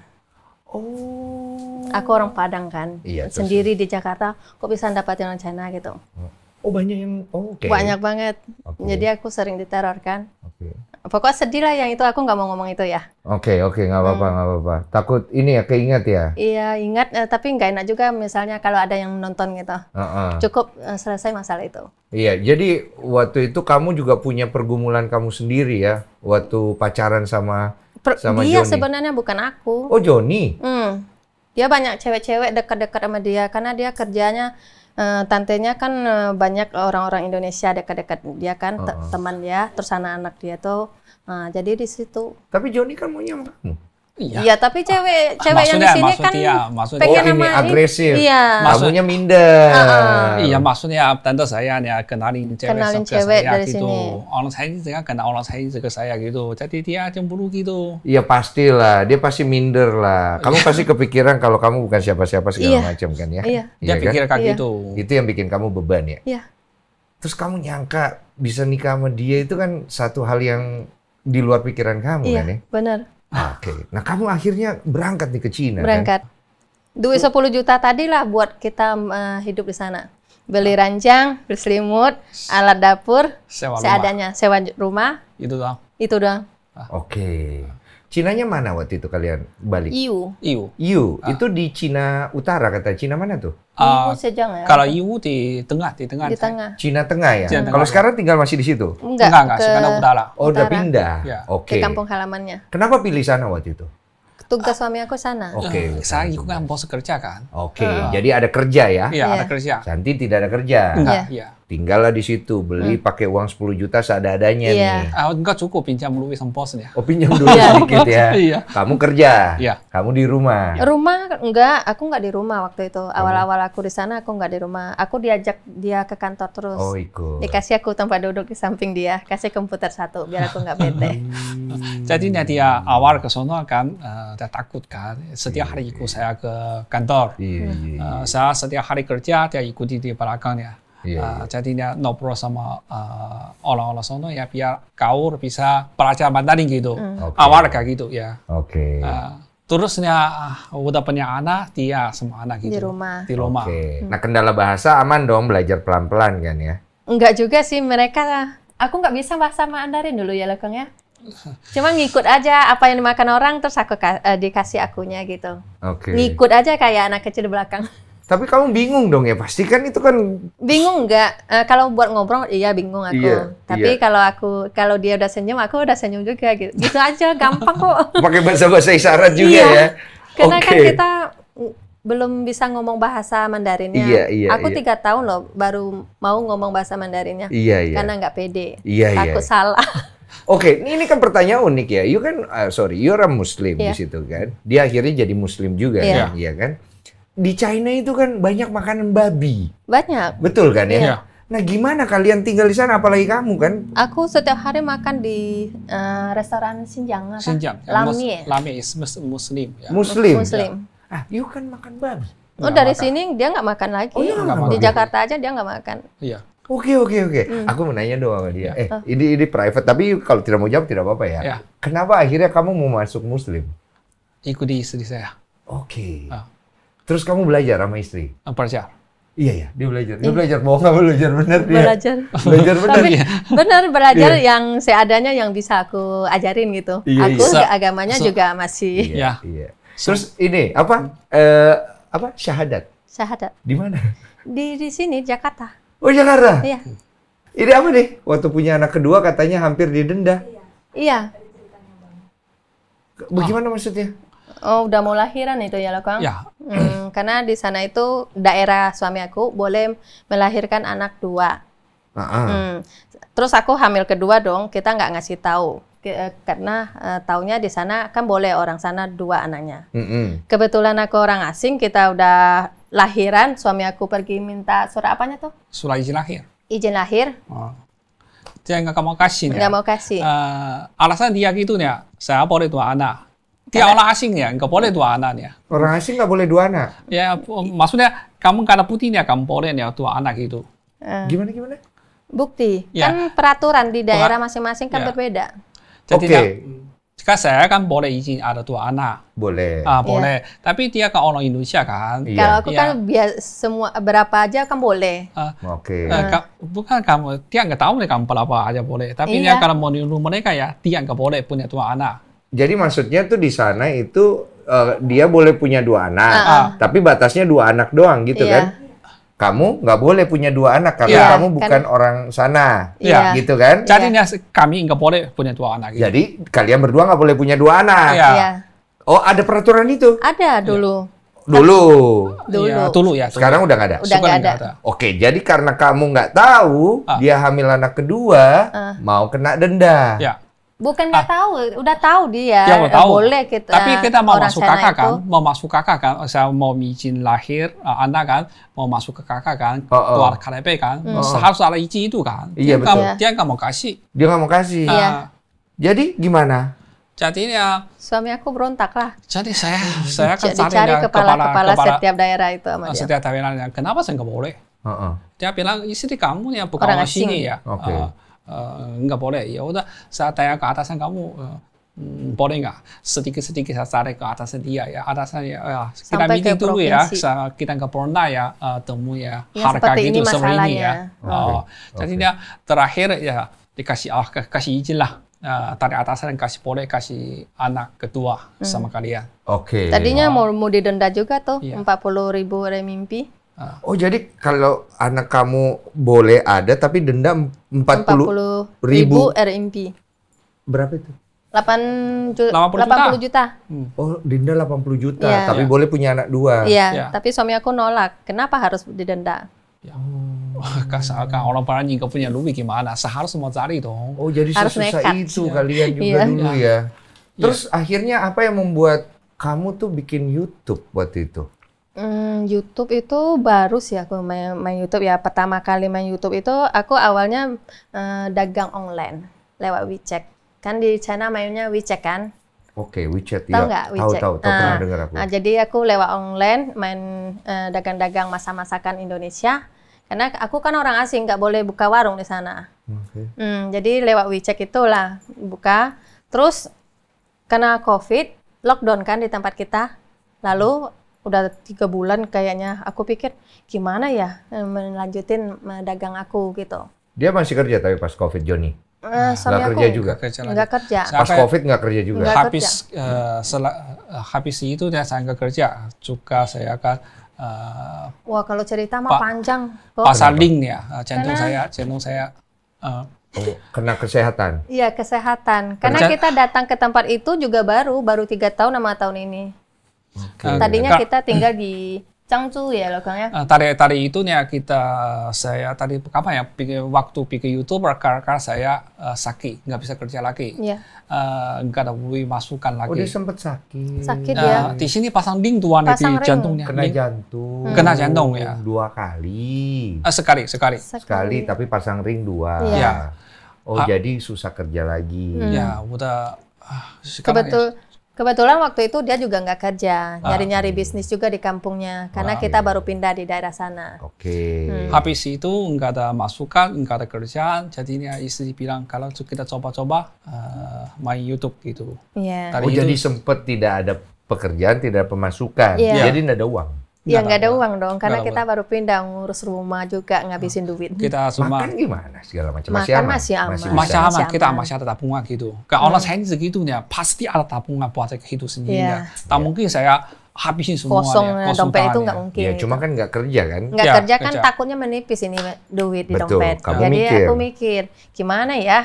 Oh. Aku orang Padang kan. Iya, Sendiri terus. di Jakarta, kok bisa dapatin rencana gitu. Uh. Oh banyak yang, oh, oke. Okay. Banyak banget. Okay. Jadi aku sering diteror kan. Okay. Pokoknya sedih lah yang itu aku nggak mau ngomong itu ya. Oke okay, oke okay, nggak apa-apa hmm. nggak hmm. apa-apa. Takut ini ya keinget ya. Iya ingat eh, tapi nggak enak juga misalnya kalau ada yang nonton gitu. Uh -uh. Cukup eh, selesai masalah itu. Iya jadi waktu itu kamu juga punya pergumulan kamu sendiri ya waktu pacaran sama per sama dia Johnny. sebenarnya bukan aku. Oh Joni. Hmm. Dia banyak cewek-cewek dekat-dekat sama dia karena dia kerjanya uh, tantenya kan eh, banyak orang-orang Indonesia dekat-dekat dia kan uh oh. -huh. teman ya terus anak-anak dia tuh uh, jadi di situ tapi Joni kan maunya sama Iya, ya, tapi cewek ah, cewek yang di sini maksudnya, kan iya, maksudnya, pengen oh, ini agresif. Iya. Maksudnya minder. Uh -uh. Iya, maksudnya tante saya nih kenalin cewek kenalin ke cewek saya dari gitu. Sini. Orang saya juga kenal orang saya ke saya gitu. Jadi dia cemburu gitu. Iya, pastilah. Dia pasti minder lah. Iya. Kamu pasti kepikiran kalau kamu bukan siapa-siapa segala iya. macam kan ya. Iya. Dia ya, pikir kan? kayak iya. gitu. Itu yang bikin kamu beban ya. Iya. Terus kamu nyangka bisa nikah sama dia itu kan satu hal yang di luar pikiran kamu iya, kan ya. Iya, benar. Oke. Okay. Nah, kamu akhirnya berangkat nih ke Cina. Kan? Berangkat. Kan? Duit 10 juta tadi lah buat kita uh, hidup di sana. Beli ranjang, beli selimut, alat dapur, sewa seadanya, rumah. sewa rumah. Itu doang. Itu doang. Oke. Okay. Cinanya mana waktu itu kalian balik? Iu. Iu. Iu. Ah. Itu di Cina Utara kata Cina mana tuh? Uh, ah, Iwu sejang ya. Kalau Iwu di tengah, di tengah. Di tengah. Cina tengah ya. Cina tengah. Kalau sekarang tinggal masih di situ? Enggak, enggak, enggak. sekarang utara. Oh, udah pindah. Ya. Oke. Okay. Ke kampung halamannya. Kenapa pilih sana waktu itu? Tugas uh, suami aku sana. Ah. Oke. Ah, okay, saya juga kan bos kerja kan. Oke, okay. uh. jadi ada kerja ya? Iya, ya. ada iya. kerja. Nanti tidak ada kerja. Enggak, iya. Ya tinggallah di situ beli hmm. pakai uang 10 juta seadanya adanya yeah. nih. Ah, enggak cukup pinjam dulu sama bos Oh, pinjam dulu iya. sedikit ya. Iya. Kamu kerja. Iya. Kamu di rumah. Rumah enggak, aku enggak di rumah waktu itu. Oh. Awal-awal aku di sana aku enggak di rumah. Aku diajak dia ke kantor terus. Oh, ikut. Dikasih aku tempat duduk di samping dia, kasih komputer satu biar aku enggak bete. Jadi dia awal ke sana kan uh, dia takut kan. Setiap iya, hari iya, ikut saya ke kantor. Iya. Uh, saya setiap hari kerja dia ikuti di belakangnya uh, Jadinya ah, iya. ngobrol sama ah, orang orang uh, sana ya biar kau bisa belajar Mandarin gitu. Mm. Okay. kayak gitu ya. Oke. Okay. Uh, terusnya uh, udah punya anak dia sama anak gitu di rumah di rumah okay. Hmm. nah kendala bahasa aman dong belajar pelan pelan kan ya enggak juga sih mereka aku nggak bisa bahasa Mandarin dulu ya lekeng ya cuma ngikut aja apa yang dimakan orang terus aku uh, dikasih akunya gitu okay. ngikut aja kayak anak kecil di belakang tapi kamu bingung dong ya pasti kan itu kan bingung nggak? Uh, kalau buat ngobrol iya bingung aku. Iya, Tapi iya. kalau aku kalau dia udah senyum aku udah senyum juga gitu. Gitu aja gampang kok. Pakai bahasa-bahasa isyarat juga iya. ya. Karena okay. kan kita belum bisa ngomong bahasa Mandarinnya. Iya, iya, aku iya. tiga tahun loh baru mau ngomong bahasa Mandarinnya. Iya, iya. Karena nggak pede. Iya, iya. takut iya. salah. Oke, okay, ini kan pertanyaan unik ya. You kan, uh, sorry, you orang Muslim yeah. di situ kan. Dia akhirnya jadi Muslim juga, yeah. kan? Iya kan? di China itu kan banyak makanan babi. Banyak. Betul kan ya? Iya. Nah, gimana kalian tinggal di sana apalagi kamu kan? Aku setiap hari makan di uh, restoran Xinjiang Xinjiang. Lami. Ya, Lamie. is muslim ya. Muslim. Muslim. Ya. Ah, you kan makan babi. Oh, dari makan. sini dia nggak makan lagi. Oh, iya, makan. Di Jakarta aja dia nggak makan. Iya. Oke oke oke. Hmm. Aku mau nanya doang sama dia. Iya. Eh, ini ini private tapi kalau tidak mau jawab tidak apa-apa ya. ya. Kenapa akhirnya kamu mau masuk muslim? Ikuti istri saya. Oke. Okay. Ah Terus kamu belajar sama istri? Belajar. Iya ya, dia belajar. Dia iya. belajar bohong nggak belajar benar dia. Belajar. belajar benar. Tapi benar iya. belajar yeah. yang seadanya yang bisa aku ajarin gitu. Iya, aku iya. agamanya so, juga masih. Iya. Ya. iya. Terus ini apa? Eh, apa syahadat? Syahadat. Di mana? Di di sini Jakarta. Oh Jakarta. Iya. Ini apa nih? Waktu punya anak kedua katanya hampir didenda. Iya. Iya. Bagaimana maksudnya? Oh, udah mau lahiran itu ya, loh, Kang? Ya. Hmm, karena di sana itu daerah suami aku boleh melahirkan anak dua. Uh -huh. hmm. Terus aku hamil kedua dong, kita nggak ngasih tahu eh, karena uh, taunya di sana kan boleh orang sana dua anaknya. Mm -hmm. Kebetulan aku orang asing, kita udah lahiran, suami aku pergi minta surat apanya tuh? Surat izin lahir. Izin lahir. Oh. Dia nggak mau kasih. Ya? Nggak mau kasih. Uh, alasan dia gitu ya, saya boleh dua anak. Dia orang asing ya, nggak boleh dua anak ya. Orang asing nggak boleh dua anak. Ya, oh, maksudnya kamu karena ya, kamu boleh ya dua anak itu. Uh. Eh. Gimana gimana? Bukti. Ya. Kan peraturan di daerah masing-masing kan ya. berbeda. Jadi okay. Jika saya kan boleh izin ada dua anak. Boleh. Ah, ya. boleh. Ya. Tapi dia ke orang Indonesia kan. Ya. Kalau aku ya. kan biar semua berapa aja kan boleh. Ah, Oke. Okay. Ah, ka, bukan kamu, dia nggak tahu nih kamu berapa aja boleh. Tapi ya. dia iya. kalau mau nyuruh mereka ya, dia nggak boleh punya dua anak. Jadi maksudnya tuh di sana itu uh, dia boleh punya dua anak, uh -uh. tapi batasnya dua anak doang gitu yeah. kan? kamu nggak boleh punya dua anak karena yeah. kamu kan- bukan kan. orang sana, yeah. gitu kan? Jadi yeah. kami nggak boleh punya dua anak. Gitu. Jadi kalian berdua nggak boleh punya dua anak. Yeah. Yeah. Oh ada peraturan itu? Ada iya. dulu. Dulu. Iya, dulu. Ya, dulu ya. Dulu. Sekarang udah nggak ada. Udah gak ada. ada. Oke, jadi karena kamu nggak tahu ah. dia hamil anak kedua, ah. mau kena denda. Ya. Bukan nggak ah, tahu, udah tahu dia. Ya, udah eh, tahu. Boleh kita. Tapi kita mau masuk kakak kan, mau masuk kakak kan, saya mau izin lahir uh, eh, anak kan, mau masuk ke kakak kan, oh, oh. keluar KTP kan, hmm. Oh, oh. harus ada izin itu kan. Iya dia betul. dia nggak mau kasih. Dia nggak mau kasih. Uh, Jadi gimana? Jadi ya. Suami aku berontak lah. Jadi saya saya akan cari, kepala, kepala, kepala kepala setiap daerah itu sama eh, dia. Setiap daerahnya. kenapa saya nggak boleh? Uh -uh. Dia bilang istri kamu yang bukan orang, orang sini ya. Okay. Uh, nggak boleh. Ya udah, saya tanya ke atasan kamu, hmm, boleh nggak sedikit-sedikit saya tarik ke atasan dia ya atasan ya, ya kita Sampai meeting dulu ya kita ke Polda ya uh, temu ya, ya harga gitu seperti ini ya okay. oh, okay. jadi dia terakhir ya dikasih ah, kasih izin lah Uh, tadi atasan kasih boleh kasih anak ketua hmm. sama kalian. Oke. Okay. Tadinya oh. mau mau didenda juga tuh empat puluh ribu remimpi. Ah. Oh jadi kalau anak kamu boleh ada tapi denda empat puluh ribu, ribu RMP. Berapa itu? Delapan ju 80, 80 juta. Hmm. Oh, denda delapan puluh juta, yeah. tapi yeah. boleh punya anak dua. Iya, yeah, yeah. tapi suami aku nolak. Kenapa harus didenda? Ya. kan orang paranji nggak punya duit gimana? Seharus cari dong. Oh, jadi harus sesusah nekat. itu yeah. kalian juga yeah. dulu yeah. ya. Iya. Terus yeah. akhirnya apa yang membuat kamu tuh bikin YouTube waktu itu? Hmm, YouTube itu baru sih aku main, main YouTube ya. Pertama kali main YouTube itu aku awalnya uh, dagang online lewat WeChat. Kan di China mainnya WeChat kan? Oke, okay, WeChat tahu ya. WeChat? Tahu, tahu, nah, pernah ah, dengar aku. Nah, jadi aku lewat online main uh, dagang-dagang masa masakan Indonesia. Karena aku kan orang asing, nggak boleh buka warung di sana. Okay. Hmm, jadi lewat WeChat itulah buka. Terus karena COVID, lockdown kan di tempat kita. Lalu udah tiga bulan kayaknya aku pikir gimana ya eh, melanjutin eh, dagang aku gitu. Dia masih kerja tapi pas COVID Joni. Eh, nggak kerja juga. Kerja nggak kerja. pas COVID nggak kerja juga. Nggak habis kerja. Uh, habis itu dia saya nggak kerja. Juga saya akan uh, Wah kalau cerita mah panjang. Kok. Pasal ya jantung saya jantung saya. Uh, kena kesehatan. Iya kesehatan. Karena kita datang ke tempat itu juga baru baru tiga tahun sama tahun ini. Okay. Tadinya kita tinggal di Changzhou ya lokalnya. Eh, tadi tadi itunya kita saya tadi apa ya pikir, waktu pikir YouTuber karena saya uh, sakit nggak bisa kerja lagi. Iya. Yeah. Nggak uh, ada bui masukan oh, lagi. Udah sempet sempat sakit. Sakit uh, ya. Di sini pasang ding tuan pasang di jantungnya. Kena jantung. Kena jantung ya. Dua kali. Uh, sekali, sekali sekali. tapi pasang ring dua. Iya. Yeah. Oh uh, jadi susah kerja lagi. Iya Ya udah. Uh, Kebetul. Ya. Kebetulan waktu itu dia juga nggak kerja, ah. nyari-nyari ah. bisnis juga di kampungnya, karena kita iya. baru pindah di daerah sana. Oke. Okay. Hmm. Habis itu nggak ada masukan, nggak ada kerjaan, jadinya istri bilang kalau kita coba-coba uh, main YouTube gitu. Yeah. oh itu, jadi sempat tidak ada pekerjaan, tidak ada pemasukan, yeah. jadi nggak ada uang. Ya nggak ada uang dong, karena kita baru pindah ngurus rumah juga ngabisin oh, duit. Kita semua makan gimana segala macam masih aman. masih aman. Masih, masih aman. Masih Kita masih ada tabungan gitu. Kalau hmm. saya segitunya pasti ada tabungan buat kehidup sendiri. Yeah. Tak yeah. mungkin saya habisin semua kosong ya, dompet itu nggak mungkin. Ya cuma kan nggak kerja kan? Nggak ya, kerja kan kerja. takutnya menipis ini duit di Betul, dompet. Kamu Jadi mikir. aku mikir gimana ya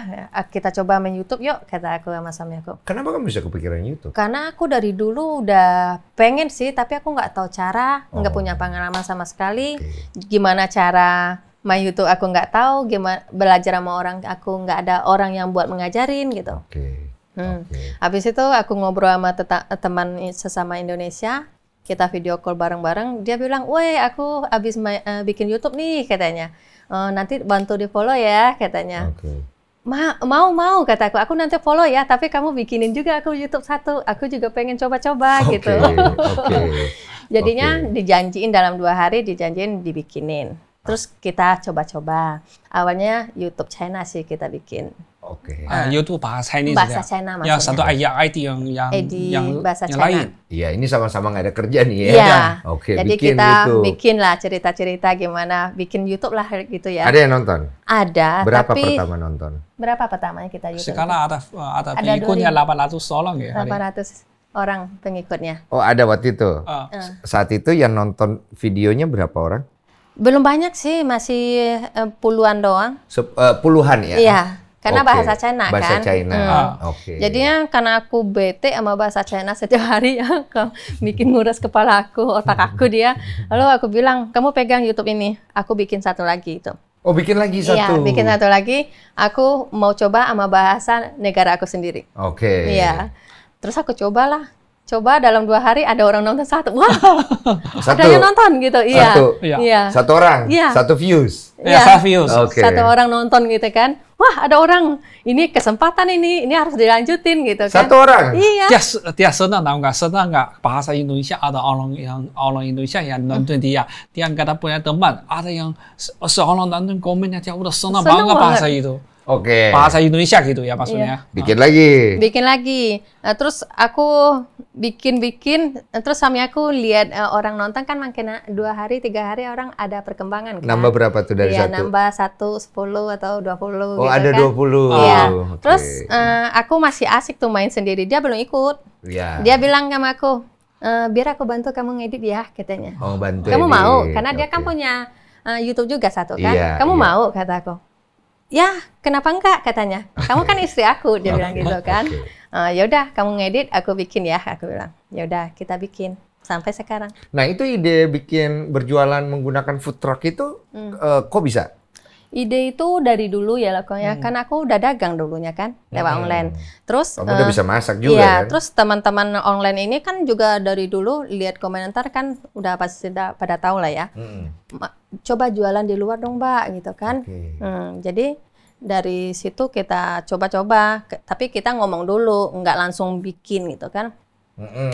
kita coba main YouTube yuk kata aku sama suami aku. Kenapa kamu bisa kepikiran YouTube? Karena aku dari dulu udah pengen sih tapi aku nggak tahu cara, nggak oh. punya pengalaman sama sekali. Okay. Gimana cara main YouTube aku nggak tahu, gimana belajar sama orang aku nggak ada orang yang buat mengajarin gitu. Okay. Hmm. Okay. Habis itu aku ngobrol sama teman sesama Indonesia, kita video call bareng-bareng. Dia bilang, "Woi, aku habis uh, bikin YouTube nih," katanya. Uh, nanti bantu di follow ya," katanya. Okay. Ma mau mau kataku, aku nanti follow ya, tapi kamu bikinin juga aku YouTube satu. Aku juga pengen coba-coba okay. gitu. Okay. Jadinya okay. dijanjiin dalam dua hari, dijanjiin dibikinin. Terus kita coba-coba. Awalnya YouTube China sih kita bikin. Oke. Okay. Uh, ah. YouTube bahasa ini, bahasa ya. China ya, maksudnya. Ya, satu ayat ID yang yang eh, yang, bahasa China. lain. Iya, ini sama-sama nggak ada kerja nih ya. Iya. Oke, okay, Jadi bikin kita gitu. bikin lah cerita-cerita gimana bikin YouTube lah gitu ya. Ada yang nonton? Ada, Berapa tapi pertama nonton? Berapa pertamanya kita YouTube? Sekarang ada ada, pengikutnya 800 orang ya. 800 orang pengikutnya. Oh, ada waktu itu. Uh. Saat itu yang nonton videonya berapa orang? Belum banyak sih, masih eh, puluhan doang. Se uh, eh, puluhan ya. Iya. Karena okay. bahasa China bahasa kan. Bahasa China. Hmm. Ah, Oke. Okay. Jadinya karena aku bete sama bahasa China setiap hari ya, kau bikin nguras kepala aku, otak aku dia. Lalu aku bilang, "Kamu pegang YouTube ini, aku bikin satu lagi itu." Oh, bikin lagi iya, satu. Iya, bikin satu lagi. Aku mau coba sama bahasa negara aku sendiri. Oke. Okay. Iya. Terus aku cobalah coba dalam dua hari ada orang nonton satu wah satu, ada yang nonton gitu iya. satu, iya. iya. satu orang iya. satu views iya, iya satu views okay. satu orang nonton gitu kan wah ada orang ini kesempatan ini ini harus dilanjutin gitu kan satu orang iya dia dia senang tahu nggak senang nggak bahasa Indonesia ada orang yang orang Indonesia yang nonton dia dia nggak ada punya teman ada yang seorang nonton komennya dia udah senang, senang banget bahasa itu Oke. Okay. Bahasa Indonesia gitu ya maksudnya. Iya. Bikin lagi. Bikin lagi. Nah, terus aku bikin-bikin, eh, terus suami aku lihat uh, orang nonton kan makin dua hari, tiga hari orang ada perkembangan. Gitu kan? Nambah berapa tuh dari iya, satu? nambah satu, sepuluh atau dua puluh. Oh gitu, ada kan. dua puluh. Iya. Oh, Terus uh, aku masih asik tuh main sendiri. Dia belum ikut. Iya. Dia bilang sama aku, e, biar aku bantu kamu ngedit ya katanya. Oh bantu. Kamu edit. mau? Karena okay. dia kan punya uh, YouTube juga satu kan. Iya, Kamu yeah. mau kata aku ya kenapa enggak katanya kamu kan istri aku dia bilang gitu kan uh, ya udah kamu ngedit aku bikin ya aku bilang ya udah kita bikin sampai sekarang nah itu ide bikin berjualan menggunakan food truck itu hmm. uh, kok bisa Ide itu dari dulu ya lah, ya. Hmm. Kan aku udah dagang dulunya kan lewat hmm. online. Terus kamu uh, udah eh, bisa masak juga ya, kan? terus teman-teman online ini kan juga dari dulu lihat komentar kan udah pasti udah pada tahu lah ya. Hmm. Coba jualan di luar dong, Mbak, gitu kan. Okay. Hmm, jadi dari situ kita coba-coba, tapi kita ngomong dulu, nggak langsung bikin gitu kan. Mm -hmm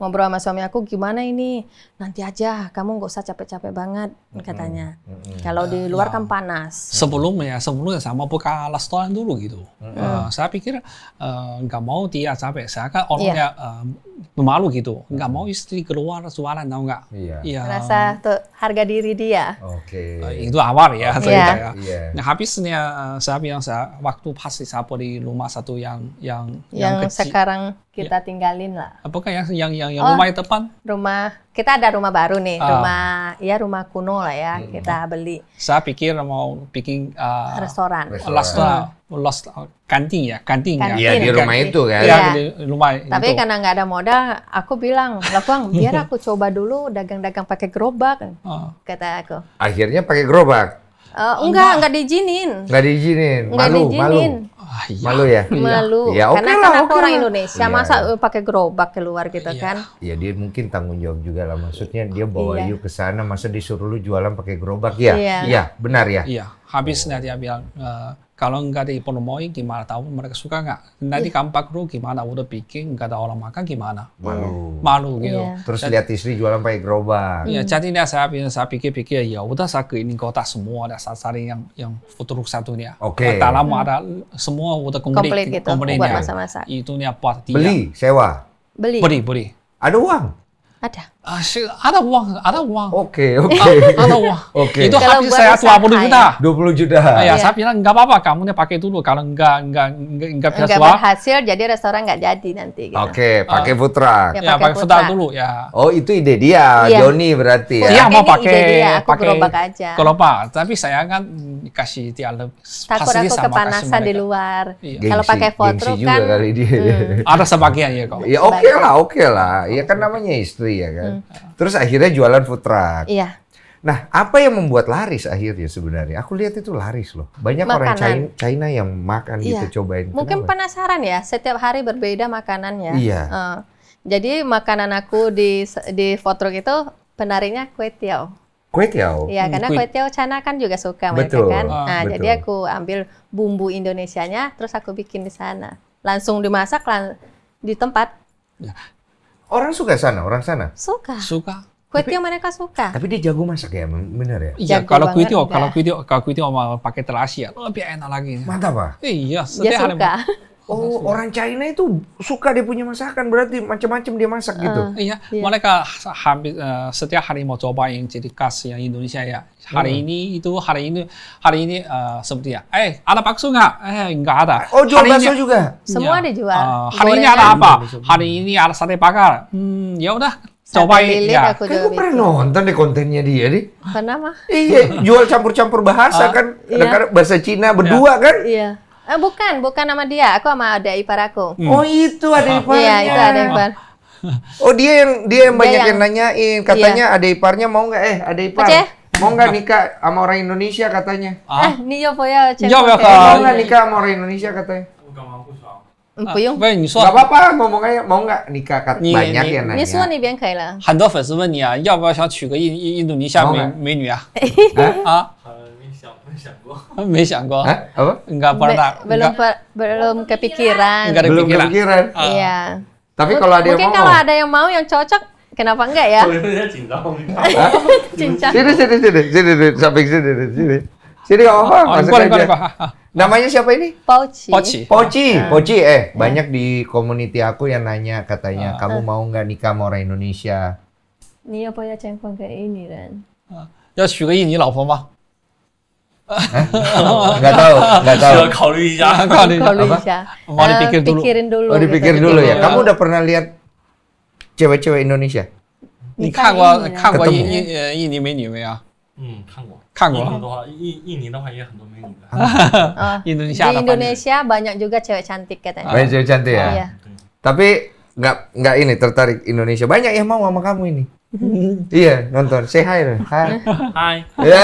ngobrol sama suami aku gimana ini nanti aja kamu nggak usah capek-capek banget katanya. Mm -hmm. Kalau di luar nah, kan ya. panas. Sebelumnya sebelumnya sama buka restoran dulu gitu. Mm -hmm. uh, saya pikir eh, nggak uh, mau dia capek. Saya kan orangnya yeah. Iya pemalu gitu, hmm. nggak mau istri keluar suara, tau nggak? Iya. Ya. Merasa tuh harga diri dia. Oke. Okay. Eh, itu awal ya cerita yeah. ya. Yeah. Nah habisnya eh, saya bilang saya waktu pasti saya di rumah satu yang yang yang, yang kecil. sekarang kita ya. tinggalin lah. Apakah yang yang yang, yang oh, rumah yang depan? Rumah kita ada rumah baru nih, uh, rumah ya rumah kuno lah ya hmm. kita beli. Saya pikir mau bikin uh, eh, restoran. Restoran. restoran. Oh, lost oh, kantin ya, kantin, ya. Iya, di rumah kantin. itu kan. ya. di rumah Tapi itu. karena nggak ada modal, aku bilang, lakuang biar aku coba dulu dagang-dagang pakai gerobak." Oh. Kata aku. Akhirnya pakai gerobak. Uh, enggak, enggak diizinin. Enggak diizinin. Malu, enggak malu. Ah, iya. Malu ya? Malu. Ya, okay Karena lah, aku okay orang lah. Indonesia, masa ya. pakai gerobak keluar gitu ya. kan? Ya dia mungkin tanggung jawab juga lah. Maksudnya dia bawa ya. you ke sana, masa disuruh lu jualan pakai gerobak ya? Iya, ya, benar ya? Iya habis nanti dia bilang e, kalau nggak dipenuhi gimana tahu mereka suka nggak nanti yeah. kampak lu gimana udah bikin nggak ada orang makan gimana malu malu gitu yeah. terus lihat istri jualan pakai gerobak ya jadi nih saya saya pikir-pikir ya udah saya ke ini kota semua ada sasaran yang yang satu satunya oke okay. dalam hmm. ada semua udah komplit komplit gitu buat masa-masa itu nih apa beli sewa beli beli beli ada uang ada Ah, ada uang, ada uang. Oke, okay, ah, oke. Okay. ada uang. Oke. Okay. Itu habis saya ya. dua puluh juta. Dua puluh juta. Nah, ya, iya. saya bilang nggak apa-apa, kamu nih pakai dulu. Kalau nggak nggak nggak enggak bisa Enggak berhasil, jadi restoran nggak jadi nanti. Gitu. Oke, okay, ah. pakai putra. Uh, ya, ya, pakai putra dulu ya. Oh, itu ide dia, yeah. Joni berarti ya. Iya, mau pakai pakai gerobak aja. Gerobak, tapi saya kan kasih dia lebih. Takut aku kepanasan di luar. Iya. Kalau pakai foto kan. Hmm. ada sebagian ya kok. Ya oke okay lah, oke okay lah. Ya kan namanya istri ya kan. Hmm. Terus akhirnya jualan food truck. Iya. Nah, apa yang membuat laris akhirnya sebenarnya? Aku lihat itu laris loh. Banyak makanan. orang China, China yang makan iya. gitu cobain. Mungkin Kenapa? penasaran ya, setiap hari berbeda makanannya. Iya. Uh, jadi makanan aku di di food truck itu penarinya kue tiao. Kue tiao? Iya, hmm, karena kue tiao China kan juga suka betul. kan. Ah, nah, betul. jadi aku ambil bumbu Indonesianya terus aku bikin di sana. Langsung dimasak lang di tempat. Ya, Orang suka sana, orang sana. Suka. Suka. Kue Kuitio mereka suka. Tapi dia jago masak ya, benar ya? Iya, kalau kue kuitio, kalau kue kuitio, kalau kue kuitio mau pakai terasi ya, oh, lebih enak lagi. Mantap, Pak. Iya, dia suka. Oh, orang China itu suka dia punya masakan, berarti macam-macam dia masak uh, gitu. Iya, iya. mereka hampir uh, eh, setiap hari mau coba yang ciri khas yang Indonesia ya. Hari hmm. ini itu hari ini hari ini uh, seperti ya. Eh, ada bakso nggak? Eh, nggak ada. Oh, jual hari bakso ini, juga. Semua ada iya. jual. Uh, ah, hari Gorengan. ini ada apa? Hari ini ada sate bakar. Hmm, ya udah coba ya. aku kan gue pernah nonton deh kontennya dia nih. Kenapa? iya jual campur-campur bahasa uh, kan iya. bahasa Cina berdua iya. kan iya Eh, bukan, bukan nama dia. Aku sama ada ipar aku. Hmm. Oh itu ada ipar. Iya, itu ada ipar. Ah. Oh dia yang dia yang dia banyak yang, yang nanyain. Katanya iya. ada iparnya mau nggak? Eh ada ipar. Mau nggak nikah sama orang Indonesia katanya? Ah, eh, nih yo poya. Yo ya Mau nggak nikah sama orang Indonesia katanya? Enggak mampu soal. Hmm, ah, Belum 想过。Hah? Apa? Enggak pernah. belum kepikiran. belum kepikiran. Ah. Iya. Tapi kalau ada yang mau. yang cocok, kenapa enggak ya? cincang. Sini sini sini sini samping sini sini. Sini oh, oh, oh, apa ah, ah. Namanya siapa ini? Poci. Poci. Poci. eh ya. banyak di community aku yang nanya katanya, "Kamu mau nggak nikah sama orang Indonesia?" Enggak tahu, enggak ya. ya. Mau eh, dipikir dulu. Pikirin dulu. mau oh, dipikir gitu. dulu ya. Iya. Kamu udah pernah lihat cewek-cewek Indonesia? 你看过看过印印呃印尼美女没有？嗯，看过。看过。印尼的话，印印尼的话也很多美女的。印度尼西亚。Di ya. hmm, oh, Indonesia banyak juga cewek cantik katanya. Banyak cewek cantik ya. Iya. Tapi nggak nggak ini tertarik Indonesia. Banyak yang mau sama kamu ini. iya nonton say hi hi eh. hi ya.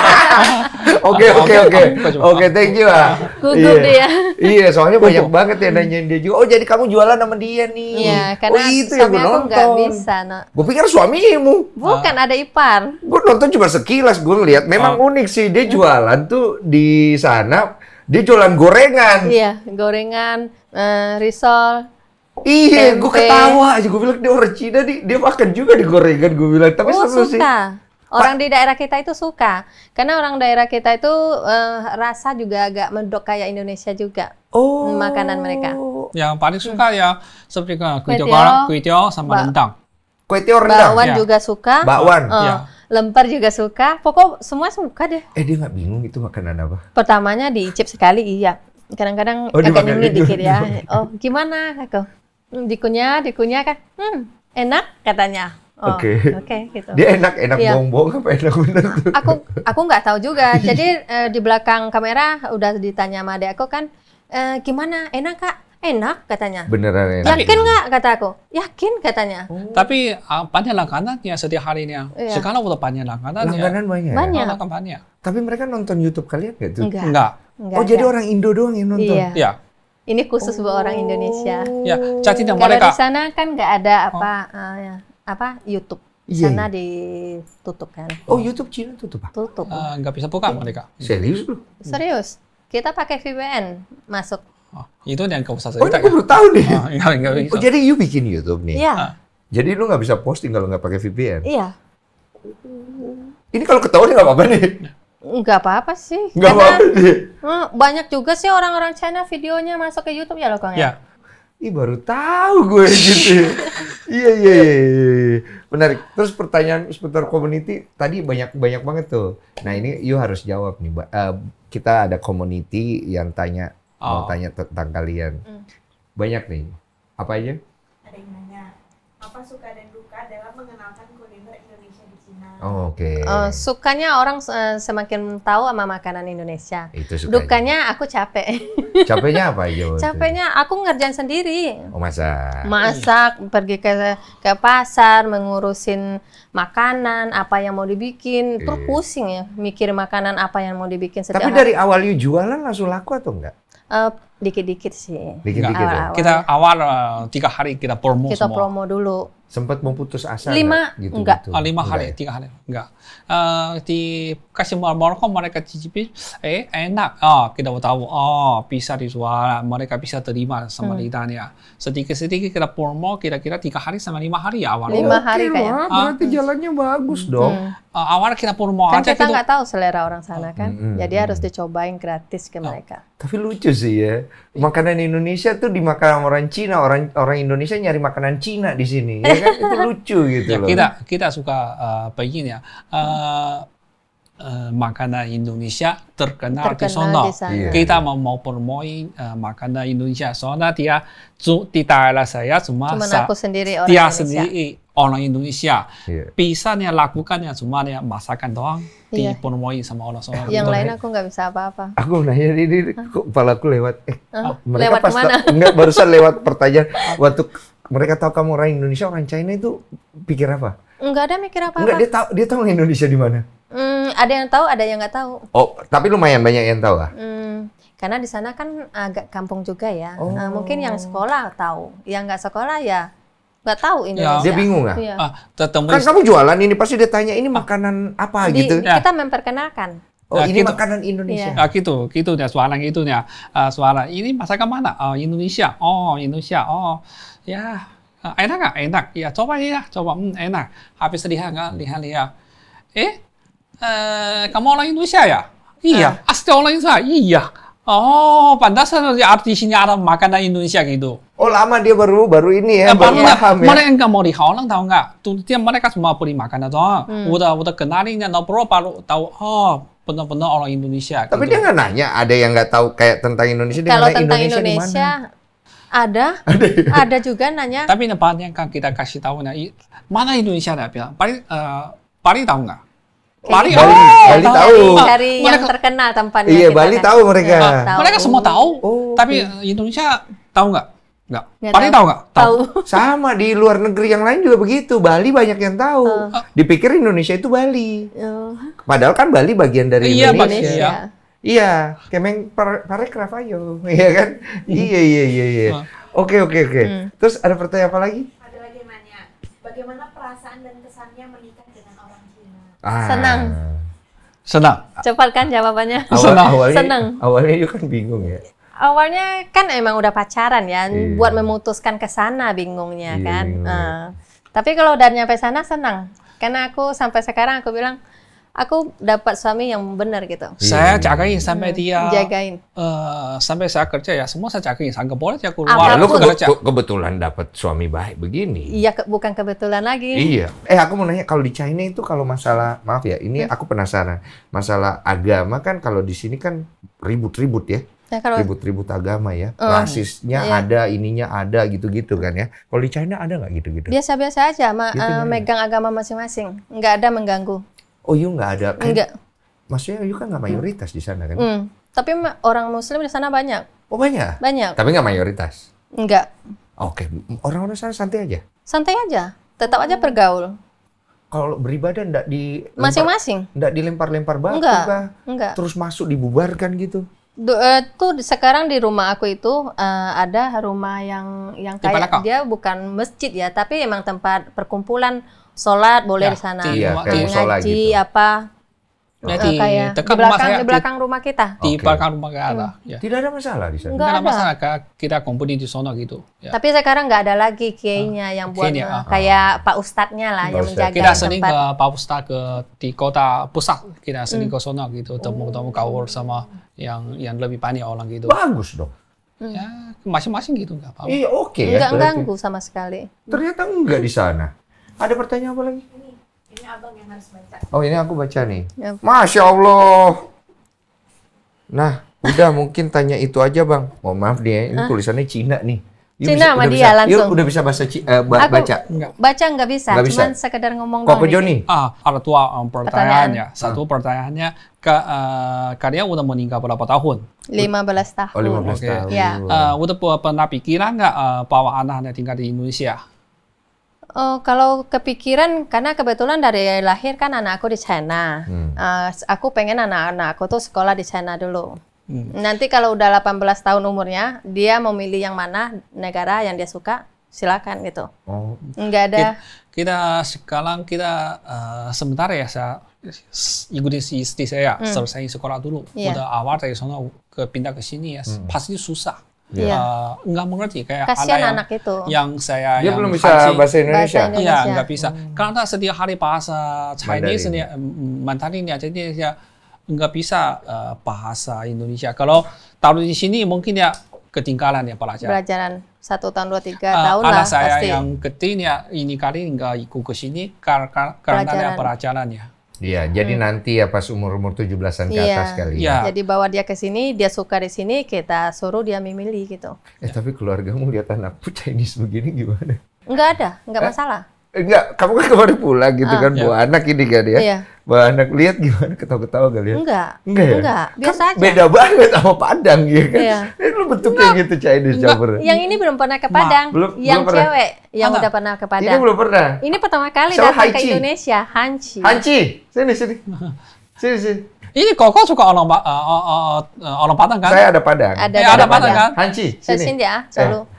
oke oke oke oke thank you ah gugup iya. dia iya soalnya banyak banget yang nanyain dia juga oh jadi kamu jualan sama dia nih iya oh, karena oh, itu suami yang aku nggak bisa no. gue pikir suamimu bukan ah. ada ipar gue nonton cuma sekilas gue lihat memang ah. unik sih dia jualan tuh di sana dia jualan gorengan iya gorengan eh, risol Iya, gue ketawa aja. Gue bilang dia orang Cina nih, dia makan juga di gorengan. Gue bilang, tapi oh, seru suka. sih. Orang di daerah kita itu suka, karena orang daerah kita itu uh, rasa juga agak mendok kayak Indonesia juga. Oh. Makanan mereka. Yang paling suka hmm. ya seperti kue kue kuitiao sama ba rendang. Kuitiao rendang. Bakwan ya. juga suka. Bakwan. Uh, eh, ya. Lemper juga suka. Pokok semua suka deh. Eh dia nggak bingung itu makanan apa? Pertamanya diicip sekali iya. Kadang-kadang oh, agak nyulit gitu. dikit ya. Oh gimana aku? Hmm, dikunyah dikunyah kan hmm enak katanya oh, oke okay. oke okay, gitu dia enak enak iya. bohong-bohong apa enak bener tuh aku aku nggak tahu juga jadi uh, di belakang kamera udah ditanya sama adik aku kan e, gimana enak kak enak katanya. Beneran enak. Yakin nggak kata aku? Yakin katanya. Oh. Tapi uh, banyak langganannya setiap ini ya. Iya. Sekarang udah banyak langganannya. Langganan banyak. Ya? Banyak. Ya? banyak. Tapi mereka nonton YouTube kalian nggak tuh? Enggak. Enggak. Oh enggak. jadi orang Indo doang yang nonton? Iya. iya. Ini khusus oh. buat orang oh. Indonesia. Ya, cati yang mereka. Kalau di sana kan nggak ada oh. apa oh. uh, apa YouTube. Iya, di yeah. sana iya. ditutup kan. Oh, YouTube Cina tutup? pak? Tutup. Uh, nggak bisa buka mereka. Serius Serius. Kita pakai VPN masuk. Oh, itu yang kamu sasar. Oh, ini kan? baru tahu nih. Ya? Oh, enggak, enggak bisa. oh, jadi you bikin YouTube nih? Iya. Yeah. Jadi lu nggak bisa posting kalau nggak pakai VPN? Iya. Ini kalau ketahuan nggak apa-apa nih? Nggak apa-apa sih. Nggak apa-apa nih. Hmm, banyak juga sih orang-orang China videonya masuk ke YouTube ya loh Kang ya. ya. Ih baru tahu gue gitu. Ya. Iya, iya, iya iya iya. Menarik. Terus pertanyaan seputar community tadi banyak banyak banget tuh. Nah ini you harus jawab nih, Uh, kita ada community yang tanya oh. mau tanya tentang kalian. Mm. Banyak nih. Apa aja? Ada yang nanya. Apa suka dan duka dalam mengenalkan Oh, Oke. Okay. Uh, eh, sukanya orang uh, semakin tahu sama makanan Indonesia. Itu sukanya. Dukanya aku capek. Capeknya apa Jo? Capeknya aku ngerjain sendiri. Oh, masak. Masak, pergi ke ke pasar, mengurusin makanan, apa yang mau dibikin, terus pusing ya, mikir makanan apa yang mau dibikin Tapi hari. dari awal you jualan langsung laku atau enggak? dikit eh, dikit-dikit sih. Dikit-dikit. Ya? Awal, Kita awal uh, tiga hari kita promo kita semua. Kita promo dulu sempat memutus asa lima gitu, enggak gitu. Oh, lima hari enggak, ya, ya? tiga hari ya. enggak uh, di kasih Maroko mereka cicipi eh enak oh kita tahu oh bisa dijual mereka bisa terima sama hmm. lidahnya sedikit sedikit kita promo kira-kira tiga hari sama lima hari ya awal lima hari okay, kayaknya berarti uh, jalannya bagus hmm. dong hmm. uh, awal kita promo kan aja kita gitu. nggak tahu selera orang sana oh. kan hmm, jadi hmm. harus hmm. dicobain gratis ke oh. mereka tapi lucu sih ya makanan Indonesia tuh dimakan orang Cina orang orang Indonesia nyari makanan Cina di sini ya kan? Itu lucu gitu ya, loh. Kita kita suka uh, eh, begini ya. Uh, Uh, makanan Indonesia terkenal, terkenal di sana. Iya. Kita mau mau promoin uh, makanan Indonesia. Soalnya dia di daerah saya cuma, cuma aku sendiri orang dia Indonesia. sendiri orang Indonesia. Yeah. Bisa nih lakukan ya cuma nih masakan doang yeah. dipromoin sama orang sono. Yang lain aku nggak bisa apa-apa. Aku nanya ini, kepala aku lewat eh uh, mereka lewat pas enggak barusan lewat pertanyaan waktu mereka tahu kamu orang Indonesia, orang China itu pikir apa? Enggak ada mikir apa-apa. Enggak, dia tahu dia tahu Indonesia di mana? Hmm, ada yang tahu, ada yang nggak tahu. Oh, tapi lumayan banyak yang tahu lah. Hmm, karena di sana kan agak kampung juga ya. Oh. Nah, mungkin yang sekolah tahu, yang nggak sekolah ya nggak tahu ya. Indonesia. Ya. Dia bingung nggak? Ya. Ah, iya. ah kan kamu jualan ini pasti dia tanya ini ah. makanan apa di, gitu. Kita memperkenalkan. Oh, nah, ini gitu. makanan Indonesia. Yeah. Iya. gitu, gitu ya suara gitunya. Uh, ah, suara ini masakan mana? Oh, Indonesia. Oh, Indonesia. Oh, ya yeah. enak nggak? Enak. Ya coba ya, coba. Hmm, enak. Habis lihat nggak? Lihat lihat. Eh, uh, kamu orang Indonesia ya? Iya. Uh. Ah. Asli ah, orang Indonesia. Iya. Oh, pantasan sini ada makanan Indonesia gitu. Oh, lama dia baru baru ini ya, eh, baru paham ya. Mereka enggak mau lihat orang tahu nggak? Tuh dia mereka semua beli makanan doang. Hmm. Udah udah kenalin, ya. baru baru tahu. Oh, penuh-penuh orang Indonesia. Tapi gitu. dia nggak nanya, ada yang nggak tahu kayak tentang Indonesia. Kalau tentang Indonesia, Indonesia ada, ya? ada juga nanya. Tapi yang kan kita kasih tahu nah mana Indonesia ada bilang. Paling uh, eh, Pari tahu nggak? Bali, Bali, oh, Bali tahu. Dari mereka, yang terkenal tempatnya. Iya, Bali kan. tahu mereka. tahu. Mereka semua tahu. Oh, tapi okay. Indonesia tahu nggak? Enggak. Paling tahu nggak? Tahu. Sama di luar negeri yang lain juga begitu. Bali banyak yang tahu. Uh. Dipikir Indonesia itu Bali. Uh. Padahal kan Bali bagian dari iya, Indonesia. Indonesia. Iya, Kemeng Parekraf ayo. Iya kan? Hmm. iya iya iya iya. Ah. Oke oke oke. Hmm. Terus ada pertanyaan apa lagi? Ada lagi yang nanya. Bagaimana perasaan dan kesannya menikah dengan orang Cina? Ah. Senang. Senang. Cepat kan jawabannya? Awal, Senang. Awalnya, Senang. Awalnya you kan bingung ya awalnya kan emang udah pacaran ya, iya. buat memutuskan ke sana bingungnya iya, kan. Bingung. Uh, tapi kalau udah nyampe sana senang, karena aku sampai sekarang aku bilang aku dapat suami yang benar gitu. Iya. Saya jagain sampai hmm. dia jagain. Uh, sampai saya kerja ya semua saya jagain. Sanggup boleh aku. keluar. Ah, Lalu ke, ke, kebetulan dapat suami baik begini. Iya ke, bukan kebetulan lagi. Iya. Eh aku mau nanya kalau di China itu kalau masalah maaf ya ini hmm. aku penasaran masalah agama kan kalau di sini kan ribut-ribut ya. Nah, tribut ribut-ribut agama ya, uh, rasisnya iya. ada, ininya ada gitu-gitu kan ya. Kalau di China ada nggak gitu-gitu? Biasa-biasa aja, ma gitu uh, megang agama masing-masing, nggak ada mengganggu. Oh, you nggak ada? Kan, nggak. Maksudnya you kan nggak hmm. mayoritas hmm. di sana kan? Hmm. Tapi orang Muslim di sana banyak. Oh banyak? Banyak. Tapi nggak mayoritas? Nggak. Oke, okay. orang-orang sana santai aja. Santai aja, tetap aja pergaul. kalau beribadah enggak di masing-masing enggak dilempar-lempar batu enggak, Nggak. terus masuk dibubarkan gitu Do, uh, eh, tuh sekarang di rumah aku itu uh, ada rumah yang yang kayak dia bukan masjid ya, tapi emang tempat perkumpulan, sholat boleh ya, di sana, iya, ngaji gitu. apa Ya, di dekat di belakang, rumah saya, di belakang di, rumah kita. Di okay. belakang rumah kita. Hmm. Ya. Tidak ada masalah di sana. Enggak ada masalah kita kumpulin di sana gitu. Ya. Tapi sekarang nggak ada lagi kiainya ah, yang buat ah. kayak Pak Ustadznya lah Ustadz. yang menjaga Kita sering ke Pak Ustadz ke di kota pusat kita sering hmm. ke sana gitu temu-temu kawur sama yang yang lebih banyak orang gitu. Bagus dong. Hmm. Ya masing-masing gitu nggak apa-apa. Iya oke. Okay, enggak ya, ganggu sama sekali. Ternyata enggak di sana. Ada pertanyaan apa lagi? Ini abang yang harus baca. Oh ini aku baca nih. Ya. Masya Allah. Nah, udah mungkin tanya itu aja bang. Mohon maaf deh, ini Hah? tulisannya Cina nih. You Cina bisa, sama dia bisa, langsung. udah bisa bahasa uh, ba baca? Enggak. Baca nggak bisa, enggak cuman bisa. sekedar ngomong Kok doang. Joni? Gitu. Ah, ada dua um, eh, pertanyaannya. Pertanyaan. Satu pertanyaannya, ke, uh, kalian udah meninggal berapa tahun? 15 tahun. Oh, 15 okay. tahun. Ya. Uh, udah pernah pikiran nggak uh, bahwa anaknya tinggal di Indonesia? Uh, kalau kepikiran karena kebetulan dari lahir kan anak aku di China. Hmm. Uh, aku pengen anak-anak aku tuh sekolah di China dulu. Hmm. Nanti kalau udah 18 tahun umurnya, dia mau milih yang mana negara yang dia suka, silakan gitu. Oh. Enggak ada. Kita, kita sekarang kita uh, sebentar ya saya ikuti istri saya hmm. selesai sekolah dulu. Yeah. Udah awal dari sana ke pindah ke sini ya, hmm. pasti susah yeah. Iya. Iya. uh, nggak mengerti kayak Kasian yang, anak itu. yang saya dia yang belum bisa haji, bahasa Indonesia. Iya, nggak bisa. Hmm. Karena setiap hari bahasa Chinese ini mm, mm, Mandarin ya jadi ya nggak bisa uh, bahasa Indonesia. Kalau taruh di sini mungkin ya ketinggalan ya pelajaran pelajaran satu tahun dua tiga uh, tahun anak saya yang kecil ya, ini kali nggak ikut ke sini karena karena pelajaran. pelajaran ya. Iya, hmm. jadi nanti ya pas umur-umur tujuh belasan ke iya. atas kali ya. Iya. Jadi bawa dia ke sini, dia suka di sini, kita suruh dia memilih gitu. Eh, ya. tapi keluargamu lihat anak Chinese begini gimana? Enggak ada, enggak eh? masalah. Eh, enggak, kamu kan kemarin pulang gitu ah, kan, iya. Bu anak ini kan ya. Iya. Bu anak lihat gimana ketawa-ketawa gak lihat? Ya? Enggak. Enggak ya? Enggak, kan biasa kan aja. Beda banget sama Padang ya kan. Iya. Ini eh, lu bentuknya enggak. gitu Chinese enggak. jumper. Yang ini belum pernah ke Padang. Ma, belum, yang belum cewek pernah. yang enggak. udah pernah ke Padang. Ini belum pernah. Ini pertama kali dari datang ke Indonesia, Hanci. Hanci. Sini sini. sini sini. Ini kok suka orang, uh, uh, uh, orang Padang kan? Saya ada Padang. Ada, eh, ada, ada Padang, padang kan? Hanci. Sini. Eh, sini ya, selalu. Eh.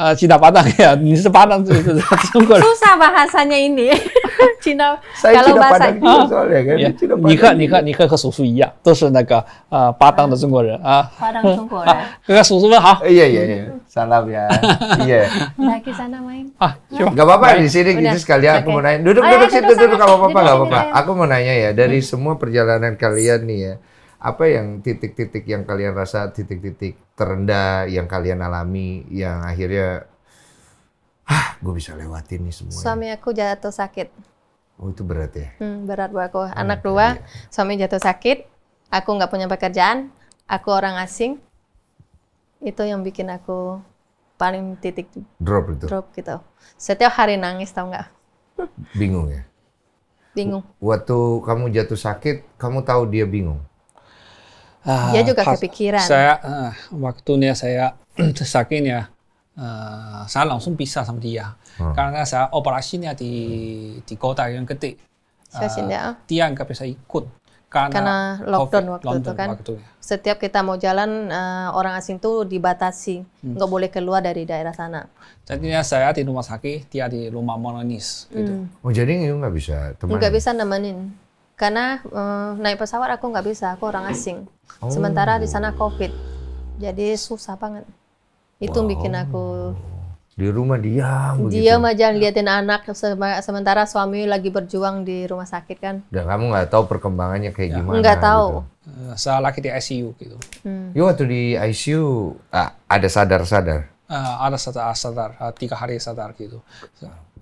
uh, Cina Padang ya, ini Padang tuh, Susah bahasanya ini. Cina saya kalau bahasa Padang juga soalnya kan. Cina Padang. iya iya. Salam ya. Iya. sana main. Ah, apa-apa di sini gitu sekalian aku mau nanya. Duduk oh, ya duduk situ duduk enggak apa-apa enggak apa-apa. Aku mau nanya ya dari semua perjalanan kalian nih ya apa yang titik-titik yang kalian rasa titik-titik terendah yang kalian alami yang akhirnya ah gue bisa lewatin nih semua suami aku jatuh sakit oh itu berat ya hmm, berat buat aku anak dua dua iya. suami jatuh sakit aku nggak punya pekerjaan aku orang asing itu yang bikin aku paling titik drop itu drop gitu setiap hari nangis tau nggak bingung ya bingung waktu kamu jatuh sakit kamu tahu dia bingung uh, dia ah, juga kepikiran. Saya uh, waktunya saya ya, uh, saya langsung pisah sama dia hmm. karena saya operasinya di di kota yang gede. Uh, Sehingga. dia nggak bisa ikut karena, karena lockdown COVID, waktu London itu kan. Waktunya. Setiap kita mau jalan uh, orang asing tuh dibatasi, hmm. boleh keluar dari daerah sana. Jadinya saya di rumah sakit, dia di rumah mononis. Gitu. Hmm. Gitu. Oh jadi nggak bisa teman? Nggak bisa nemenin karena uh, naik pesawat aku nggak bisa aku orang asing oh. sementara di sana oh. covid jadi susah banget itu wow. bikin aku di rumah diam diam aja ngeliatin anak sementara suami lagi berjuang di rumah sakit kan dan kamu nggak tahu perkembangannya kayak ya. gimana nggak gitu. tahu gitu. Eh, saya di ICU gitu hmm. Yo waktu di ICU uh, ah, eh, ada sadar sadar uh, ada sadar sadar uh, tiga hari sadar gitu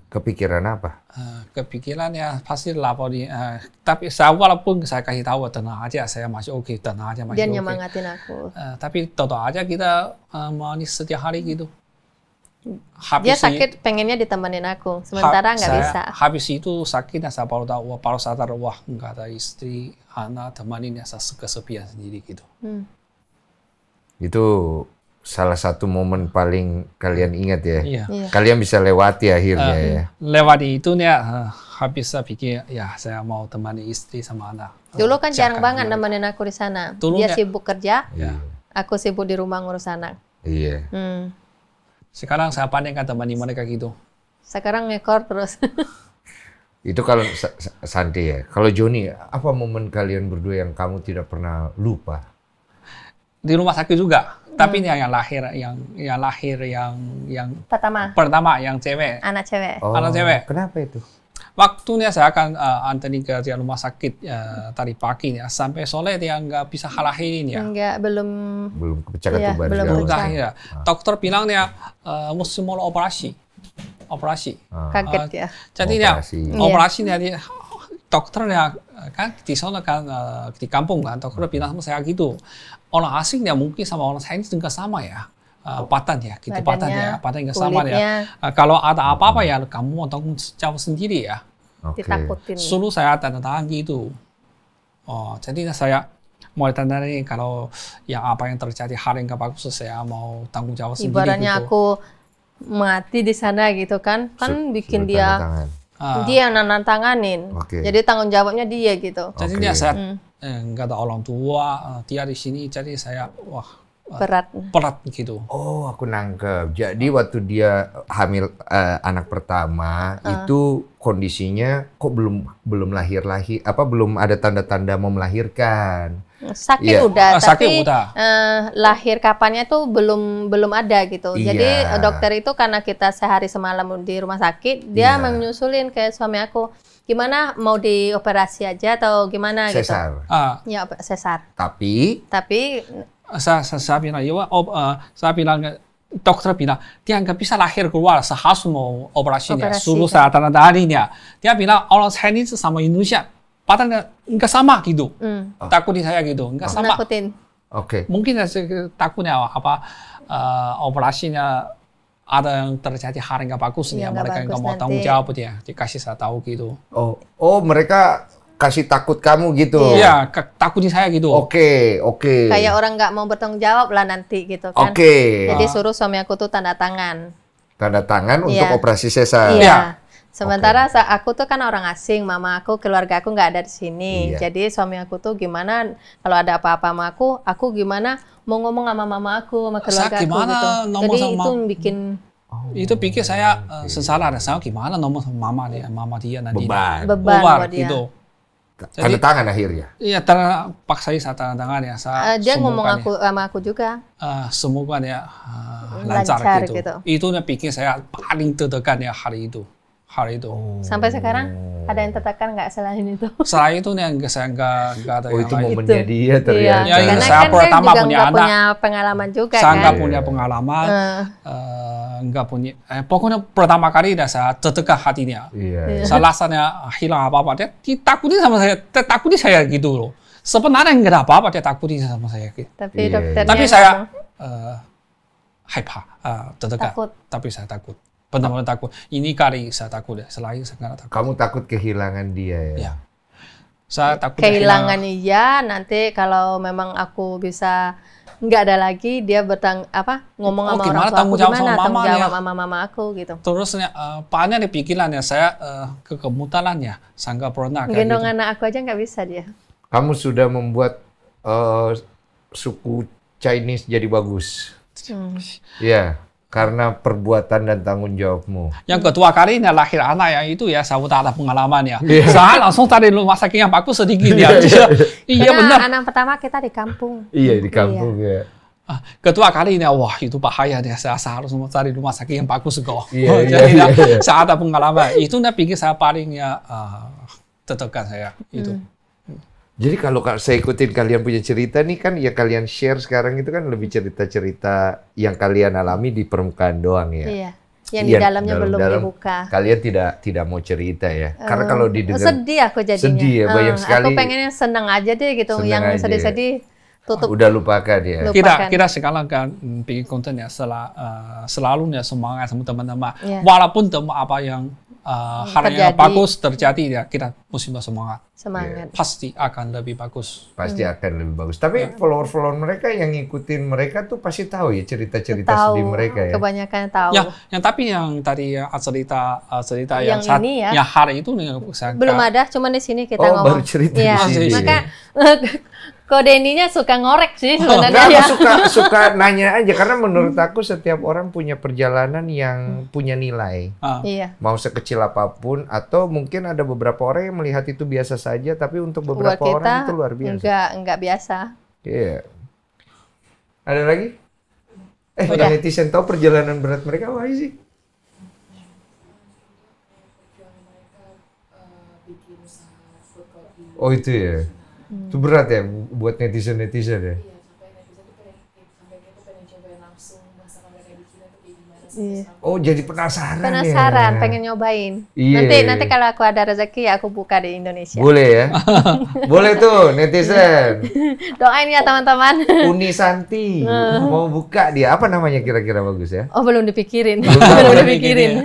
Kepikiran apa? Uh, kepikiran ya pasti laporin. Uh, eh, tapi saya walaupun saya kasih tahu tenang aja, saya masih oke, okay, tenang aja masih oke. Dia okay. nyemangatin aku. Uh, tapi toto aja kita uh, mau setiap hari gitu. Habis dia sakit pengennya ditemenin aku, sementara nggak bisa. Habis itu sakitnya saya baru tahu, wah, baru sadar wah nggak ada istri, anak, temaninnya saya kesepian sendiri gitu. Hmm. Itu salah satu momen paling kalian ingat ya. Iya. iya. Kalian bisa lewati akhirnya uh, ya. Lewati itu ya uh, habis saya pikir ya saya mau temani istri sama anak. Dulu kan jarang banget nemenin aku di sana. Dulu Dia ya. sibuk kerja, iya. aku sibuk di rumah ngurus anak. Iya. Hmm. Sekarang saya panik kan temani mereka gitu. Sekarang ngekor terus. itu kalau Santi ya. Kalau Joni, apa momen kalian berdua yang kamu tidak pernah lupa? Di rumah sakit juga tapi hmm. yang yang lahir yang yang lahir yang yang pertama pertama yang cewek anak cewek oh, anak cewek kenapa itu waktunya saya akan uh, ke dia rumah sakit uh, tadi pagi ya sampai sore dia nggak bisa halahin ya nggak belum belum kebijakan ya, belum belum ya. Ah. Iya. dokter bilang dia uh, eh, mesti mau operasi operasi ah. kaget ya jadi operasi. dia operasi yeah. dia dokternya kan di sana kan eh, di kampung kan dokter hmm. bilang sama saya gitu orang asing ya mungkin sama orang Chinese juga sama ya eh, oh. patan ya gitu patan ya patan juga sama ya eh, kalau ada apa-apa ya kamu mau tanggung jawab sendiri ya okay. ditakutin suruh saya tanda tangan gitu oh jadi saya mulai tanda nih kalau yang apa yang terjadi hari yang gak bagus saya mau tanggung jawab sendiri ibaratnya gitu. aku mati di sana gitu kan kan bikin dia Ah. Dia yang nantanganin. Okay. Jadi tanggung jawabnya dia gitu. Jadi okay. dia saya hmm. eh, nggak ada orang tua, dia eh, di sini jadi saya wah Berat. berat gitu. Oh, aku nangkep. Jadi waktu dia eh, hamil uh, anak pertama uh. itu kondisinya kok belum belum lahir lahir apa belum ada tanda-tanda mau melahirkan. Sakit ya. udah, ah, tapi udah. Uh, lahir kapannya tuh belum belum ada gitu. Iya. Jadi dokter itu karena kita sehari semalam di rumah sakit, dia iya. menyusulin ke suami aku gimana mau dioperasi aja atau gimana sesar. gitu. Sesar. Ah. Ya, sesar. Tapi tapi sa sa Sabina Iwa, ob, uh, nga dokter bilang dia nggak bisa lahir keluar seharusnya operasinya, Operasi, suruh saya tanda tangannya. Dia bilang orang Chinese sama Indonesia, padahal nggak sama gitu. takut Takutin saya gitu, nggak sama. Oke. Okay. Mungkin takutnya apa uh, operasinya ada yang terjadi hal yang nggak bagus ya, mereka nggak mau tanggung jawab ya, dikasih saya tahu gitu. Oh, oh mereka kasih takut kamu gitu. Iya, iya takutnya saya gitu. Oke, okay, oke. Okay. Kayak orang nggak mau bertanggung jawab lah nanti gitu kan. Oke. Okay. Jadi suruh suami aku tuh tanda tangan. Tanda tangan iya. untuk operasi sesar. Iya. Ya. Sementara okay. aku tuh kan orang asing, mama aku, keluarga aku nggak ada di sini. Iya. Jadi suami aku tuh gimana kalau ada apa-apa sama aku, aku gimana mau ngomong sama mama aku, sama keluarga saya gimana aku gitu. Jadi sama... itu bikin Oh, itu pikir saya okay. uh, eh, sesalah ada saya gimana ngomong sama mama dia, mama dia nanti beban, beban, beban dia. gitu. Jadi, tanda tangan akhirnya. Iya, terpaksa saya saat tanda tangan ya. Saat uh, dia ngomong aku ya. sama aku juga. Uh, semoga dia uh, lancar, lancar gitu. gitu. Itu yang bikin saya paling tertekan ya hari itu hal itu. Sampai sekarang ada yang tetapkan nggak selain itu? Selain itu nih yang saya nggak nggak ada oh, itu lain. momennya itu. dia ternyata. Iya. Ya, Karena saya kan pertama juga punya anak. punya pengalaman juga saya kan? nggak punya pengalaman. Uh. Uh, nggak punya. Eh, pokoknya pertama kali dah saya tertekan hatinya. Iya. Yeah. Iya. Saya rasanya hilang apa apa. Dia ditakuti sama saya. Takuti saya gitu loh. Sebenarnya nggak ada apa-apa dia takuti sama saya. Gitu. Tapi yeah. dokternya. Tapi saya uh, uh, Takut. Tapi saya takut pertama takut ini kali saya takut deh, ya. selain saya takut kamu takut kehilangan dia ya, ya. saya takut kehilangan iya nanti kalau memang aku bisa nggak ada lagi dia bertang apa ngomong oh, sama gimana, orang tua gimana sama mama tanggung jawab sama mama aku gitu Terusnya uh, eh, pahanya di pikirannya saya uh, ya sangka pernah gendong gitu. anak aku aja nggak bisa dia kamu sudah membuat uh, suku Chinese jadi bagus hmm. ya karena perbuatan dan tanggung jawabmu. Yang ketua kali ini lahir anak yang itu ya saya udah ada pengalaman ya. Yeah. Saya langsung tadi rumah sakit yang bagus sedikit ya. iya, iya, iya benar. Anak pertama kita di kampung. Iya di kampung iya. ya. Ah, ketua kali ini, wah itu bahaya deh. Saya, saya harus cari rumah sakit yang bagus kok. Yeah, iya, Jadi yeah, yeah. saya ada pengalaman. Itu nah bikin saya paling ya uh, ah, tetapkan saya itu. Hmm. Jadi kalau saya ikutin kalian punya cerita nih kan ya kalian share sekarang itu kan lebih cerita-cerita yang kalian alami di permukaan doang ya. Iya. Yang di iya, dalamnya dalam, belum dalam, dibuka. Kalian tidak tidak mau cerita ya. Uh, Karena eh, kalau didengar sedih aku jadinya. Sedih ya banyak uh, sekali. Aku pengennya senang aja deh gitu senang yang sedih-sedih tutup. Udah lupakan ya. Lupakan. Kita kita sekarang kan bikin konten ya eh, selalu uh, selalunya semangat sama teman-teman. Yeah. Walaupun teman apa yang uh, yang bagus terjadi ya kita musim semua Semangat. Iya, pasti akan lebih bagus. Pasti hmm. akan lebih bagus. Tapi hmm. follower-follower mereka yang ngikutin mereka tuh pasti tahu ya cerita-cerita tahu, sedih mereka ya. Kebanyakan tahu. Ya, yang tapi yang tadi ya, cerita eh, cerita yang, yang saat, ini ya. Yang hari itu nih, belum ada, cuma di sini kita oh, ngomong. baru cerita ya. di sini. Maka Kok Deninya suka ngorek sih oh, sebenarnya oh, ya. suka suka nanya aja karena menurut aku setiap orang punya perjalanan yang punya nilai. Ah. Iya. Mau sekecil apapun atau mungkin ada beberapa orang yang melihat itu biasa saja tapi untuk beberapa Buat orang itu luar biasa. Enggak, enggak biasa. Iya. Yeah. Ada lagi? Eh, Udah. Oh, iya. netizen tahu perjalanan berat mereka apa sih? Oh itu ya. Hmm. berat ya buat netizen-netizen ya? Iya, iya. Oh jadi penasaran, ya? penasaran ya? pengen nyobain. Iya. Nanti iya, nanti iya. kalau aku ada rezeki ya aku buka di Indonesia. Boleh ya? Boleh tuh netizen. Doain ya teman-teman. Uni Santi hmm. mau buka dia apa namanya kira-kira bagus ya? Oh belum dipikirin. Belum, belum dipikirin. Ya?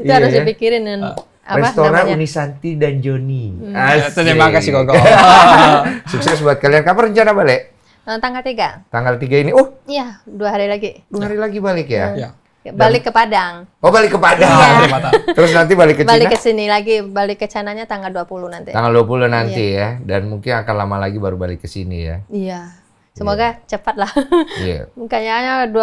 itu iya, harus ya? dipikirin dan. Ah. Apa Restoran namanya? Unisanti dan Joni. Hmm. Ya, terima kasih Koko. Sukses buat kalian. Kapan rencana balik? Eh, tanggal 3. Tanggal 3 ini. Oh. Iya, dua hari lagi. Dua hari lagi balik ya? Iya. iya. Ya, balik ke Padang. Oh, balik ke Padang. Ya. Terus nanti balik ke Cina. Balik ke sini lagi, balik ke Cananya tanggal 20 nanti. Tanggal 20 nanti iya. ya. Dan mungkin akan lama lagi baru balik ke sini ya. Iya. Semoga yeah. cepat lah. Yeah. Kayaknya 25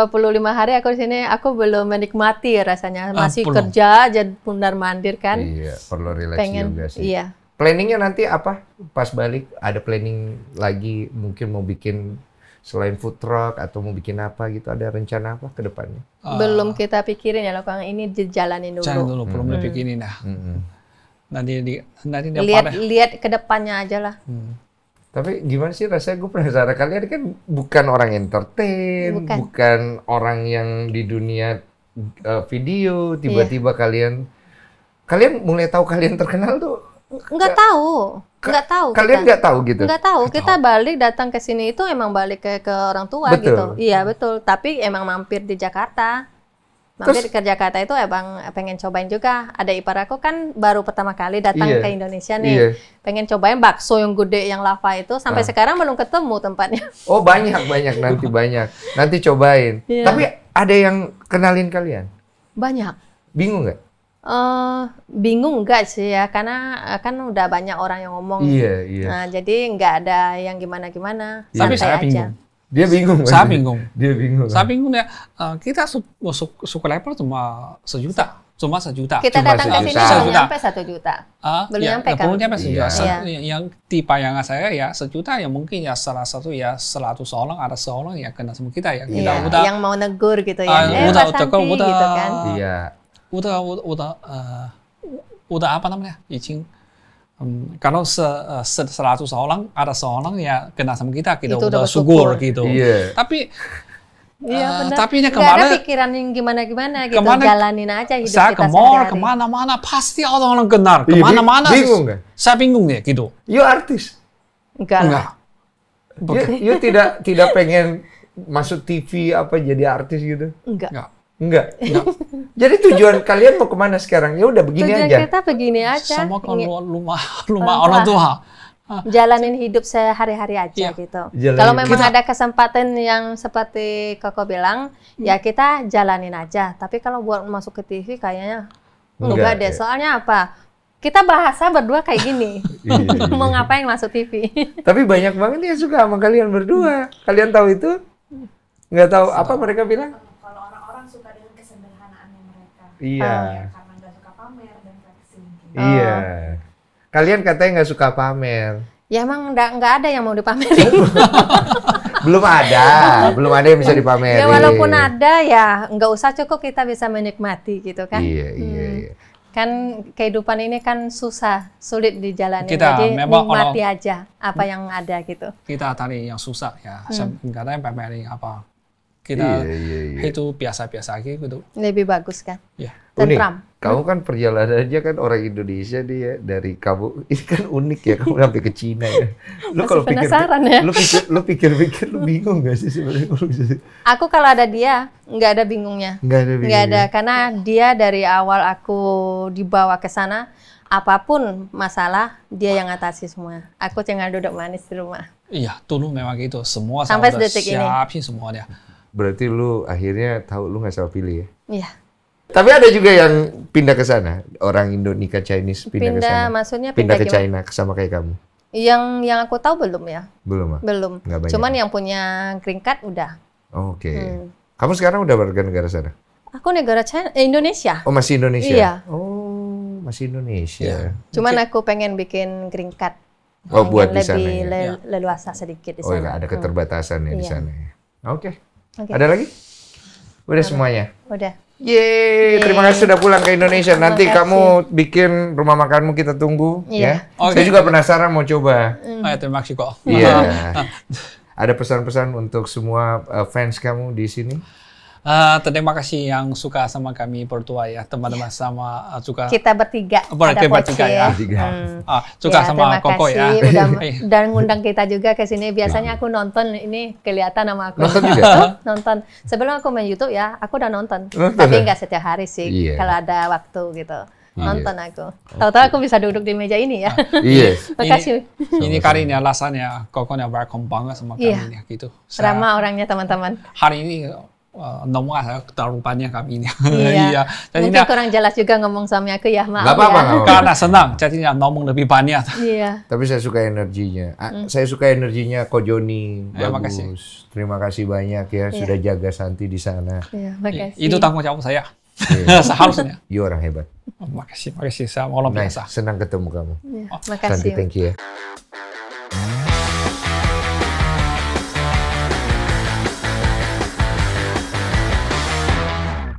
hari aku di sini aku belum menikmati rasanya. Ah, Masih ah, kerja aja bundar mandir kan. Iya, yeah, perlu relax Pengen, juga sih. Iya. Planningnya nanti apa? Pas balik ada planning lagi mungkin mau bikin selain food truck atau mau bikin apa gitu ada rencana apa ke depannya? Uh, belum kita pikirin ya loh Kang, ini dijalanin dulu. Jalan dulu, belum dipikirin lah. Hmm. Nanti di nanti lihat lihat ke depannya aja lah. Hmm. Tapi gimana sih rasanya gue penasaran kalian kan bukan orang entertain, bukan, bukan orang yang di dunia uh, video, tiba-tiba iya. kalian kalian mulai tahu kalian terkenal tuh nggak tahu nggak tahu kalian nggak tahu gitu nggak tahu gak kita tahu. balik datang ke sini itu emang balik ke, ke orang tua gitu. betul. gitu iya betul tapi emang mampir di Jakarta Mampir Terus, ke Jakarta itu abang pengen cobain juga. Ada ipar aku kan baru pertama kali datang iya, ke Indonesia nih. Iya. Pengen cobain bakso yang gede yang lava itu sampai nah. sekarang belum ketemu tempatnya. Oh, banyak banyak nanti banyak. Nanti cobain. Iya. Tapi ada yang kenalin kalian? Banyak. Bingung nggak? Uh, bingung nggak sih ya karena eh, kan udah banyak orang yang ngomong. Iya, iya. Nah, jadi nggak ada yang gimana-gimana. Iya. Tapi saya aja. bingung. Dia bingung. Saya bingung. Dia bingung. Saya bingung ya. Uh, kita su oh, su subscriber cuma sejuta. Cuma sejuta. Kita cuma datang sejuta. ke sini belum nyampe satu juta. Uh, belum ya, nyampe ya, kan? Belum nyampe sejuta. Yeah. Se yang di bayangan saya ya sejuta ya mungkin ya salah satu ya seratus orang ada seorang ya kena sama kita ya. Iya, kita yeah. udah. Yang mau negur gitu ya. Uh, eh, gitu kan? iya. udah, udah, udah, gitu kan? Udah, eh, udah, udah, uh, udah apa namanya? Icing um, kalau se, uh, seratus orang ada seorang ya kena sama kita kita gitu, Itu udah syukur gitu. Yeah. Tapi Iya uh, Tapi ini kemana? Gak ada pikiran yang gimana-gimana gitu. Kemana, jalanin aja hidup saya kita ke mall, kemana-mana pasti orang-orang kenal. Iya, kemana-mana. Bingung kan? Saya bingung ya gitu. You artis? Enggak. Enggak. You, you tidak tidak pengen masuk TV apa jadi artis gitu? Enggak. Enggak. Enggak. No. Jadi tujuan kalian mau kemana sekarang? Ya udah begini tujuan aja. Tujuan kita begini aja. Semua kalau rumah rumah orang tua. Jalanin hidup sehari-hari aja ya. gitu. Jalanin. Kalau memang kita... ada kesempatan yang seperti Koko bilang, ya hmm. ya kita jalanin aja. Tapi kalau buat masuk ke TV kayaknya enggak, enggak deh. Ya. Soalnya apa? Kita bahasa berdua kayak gini. Iya, iya, mau iya. ngapain masuk TV? Tapi banyak banget yang suka sama kalian berdua. Kalian tahu itu? Enggak tahu apa mereka bilang? Iya. Oh, iya. karena nggak suka pamer dan flexing. Gitu. Iya. Oh. Kalian katanya nggak suka pamer. Ya emang nggak ada yang mau dipamerin. belum ada, belum ada yang bisa dipamerin. Ya walaupun ada ya nggak usah cukup kita bisa menikmati gitu kan. Iya iya. Hmm. iya. Kan kehidupan ini kan susah, sulit dijalani. Kita Jadi nikmati aja apa yang ada gitu. Kita tadi yang susah ya. Hmm. Katanya pamerin apa kita iya, iya, iya. itu biasa-biasa aja gitu. Lebih bagus kan? Iya. Unik. Unik. Kamu kan perjalanannya kan orang Indonesia dia ya. dari kamu ini kan unik ya kamu sampai ke Cina ya. Lu kalau pikir, ya? Lu pikir lu pikir-pikir lu bingung gak sih sebenarnya? Aku kalau ada dia nggak ada bingungnya. Nggak ada bingungnya. Gak ada karena dia dari awal aku dibawa ke sana apapun masalah dia yang atasi semua. Aku tinggal duduk manis di rumah. Iya, dulu memang gitu. Semua sampai detik siapin ini. semuanya. Berarti lu akhirnya tahu lu nggak salah pilih ya? Iya. Tapi ada juga yang pindah ke sana, orang Indonesia nikah Chinese pindah, pindah ke sana. maksudnya pindah, pindah ke gimana? China sama kayak kamu. Yang yang aku tahu belum ya? Belum. Ah? Belum. Cuman yang punya green card udah. Oke. Okay. Hmm. Kamu sekarang udah warga negara sana? Aku negara China, eh, Indonesia. Oh, masih Indonesia. Iya. Oh, masih Indonesia. Iya. Cuman okay. aku pengen bikin green card. Oh, buat di sana. Lebih ya? Iya. leluasa sedikit di oh, iya, sana. Oh, ada keterbatasan ya di iya. sana. Ya. Oke. Okay. Ada lagi? Udah semuanya? Udah. Yeay, Yeay, terima kasih sudah pulang ke Indonesia. Terima Nanti kasih. kamu bikin rumah makanmu kita tunggu yeah. ya. Okay. Saya juga penasaran mau coba. Mm. Oh, terima kasih kok. Iya. Yeah. Ada pesan-pesan untuk semua eh, fans kamu di sini? Uh, terima kasih yang suka sama kami bertua ya teman-teman iya. sama uh, suka kita bertiga Ber ada bertiga ya hmm. uh, suka ya, sama Koko ya udah, dan ngundang kita juga ke sini biasanya iya. aku nonton ini kelihatan sama aku nonton juga nonton sebelum aku main YouTube ya aku udah nonton, nonton tapi ya? nggak setiap hari sih yeah. kalau ada waktu gitu iya. nonton yeah. aku. Tahu-tahu aku bisa duduk di meja ini ya. Iya. terima kasih Ini, ini kali ini alasannya kokonya welcome banget sama kami yeah. gitu. Saya, Ramah orangnya teman-teman. Hari ini uh, nomor ah, saya kami ini. Iya. iya. Jadi Mungkin ah- kurang jelas juga ngomong sama aku ya maaf. Gak ya. apa-apa. Karena senang, jadi ah, ngomong lebih banyak. Iya. Tapi saya suka energinya. Mm. Saya suka energinya Ko Joni. Ya, Makasih. Terima kasih banyak ya, ya sudah jaga Santi di sana. Iya, makasih. Itu tanggung jawab saya. Iya. Seharusnya. You orang hebat. Oh, makasih, makasih. Saya mau nice. Senang ketemu kamu. Yeah. Oh. Makasih. Santi, thank you ya.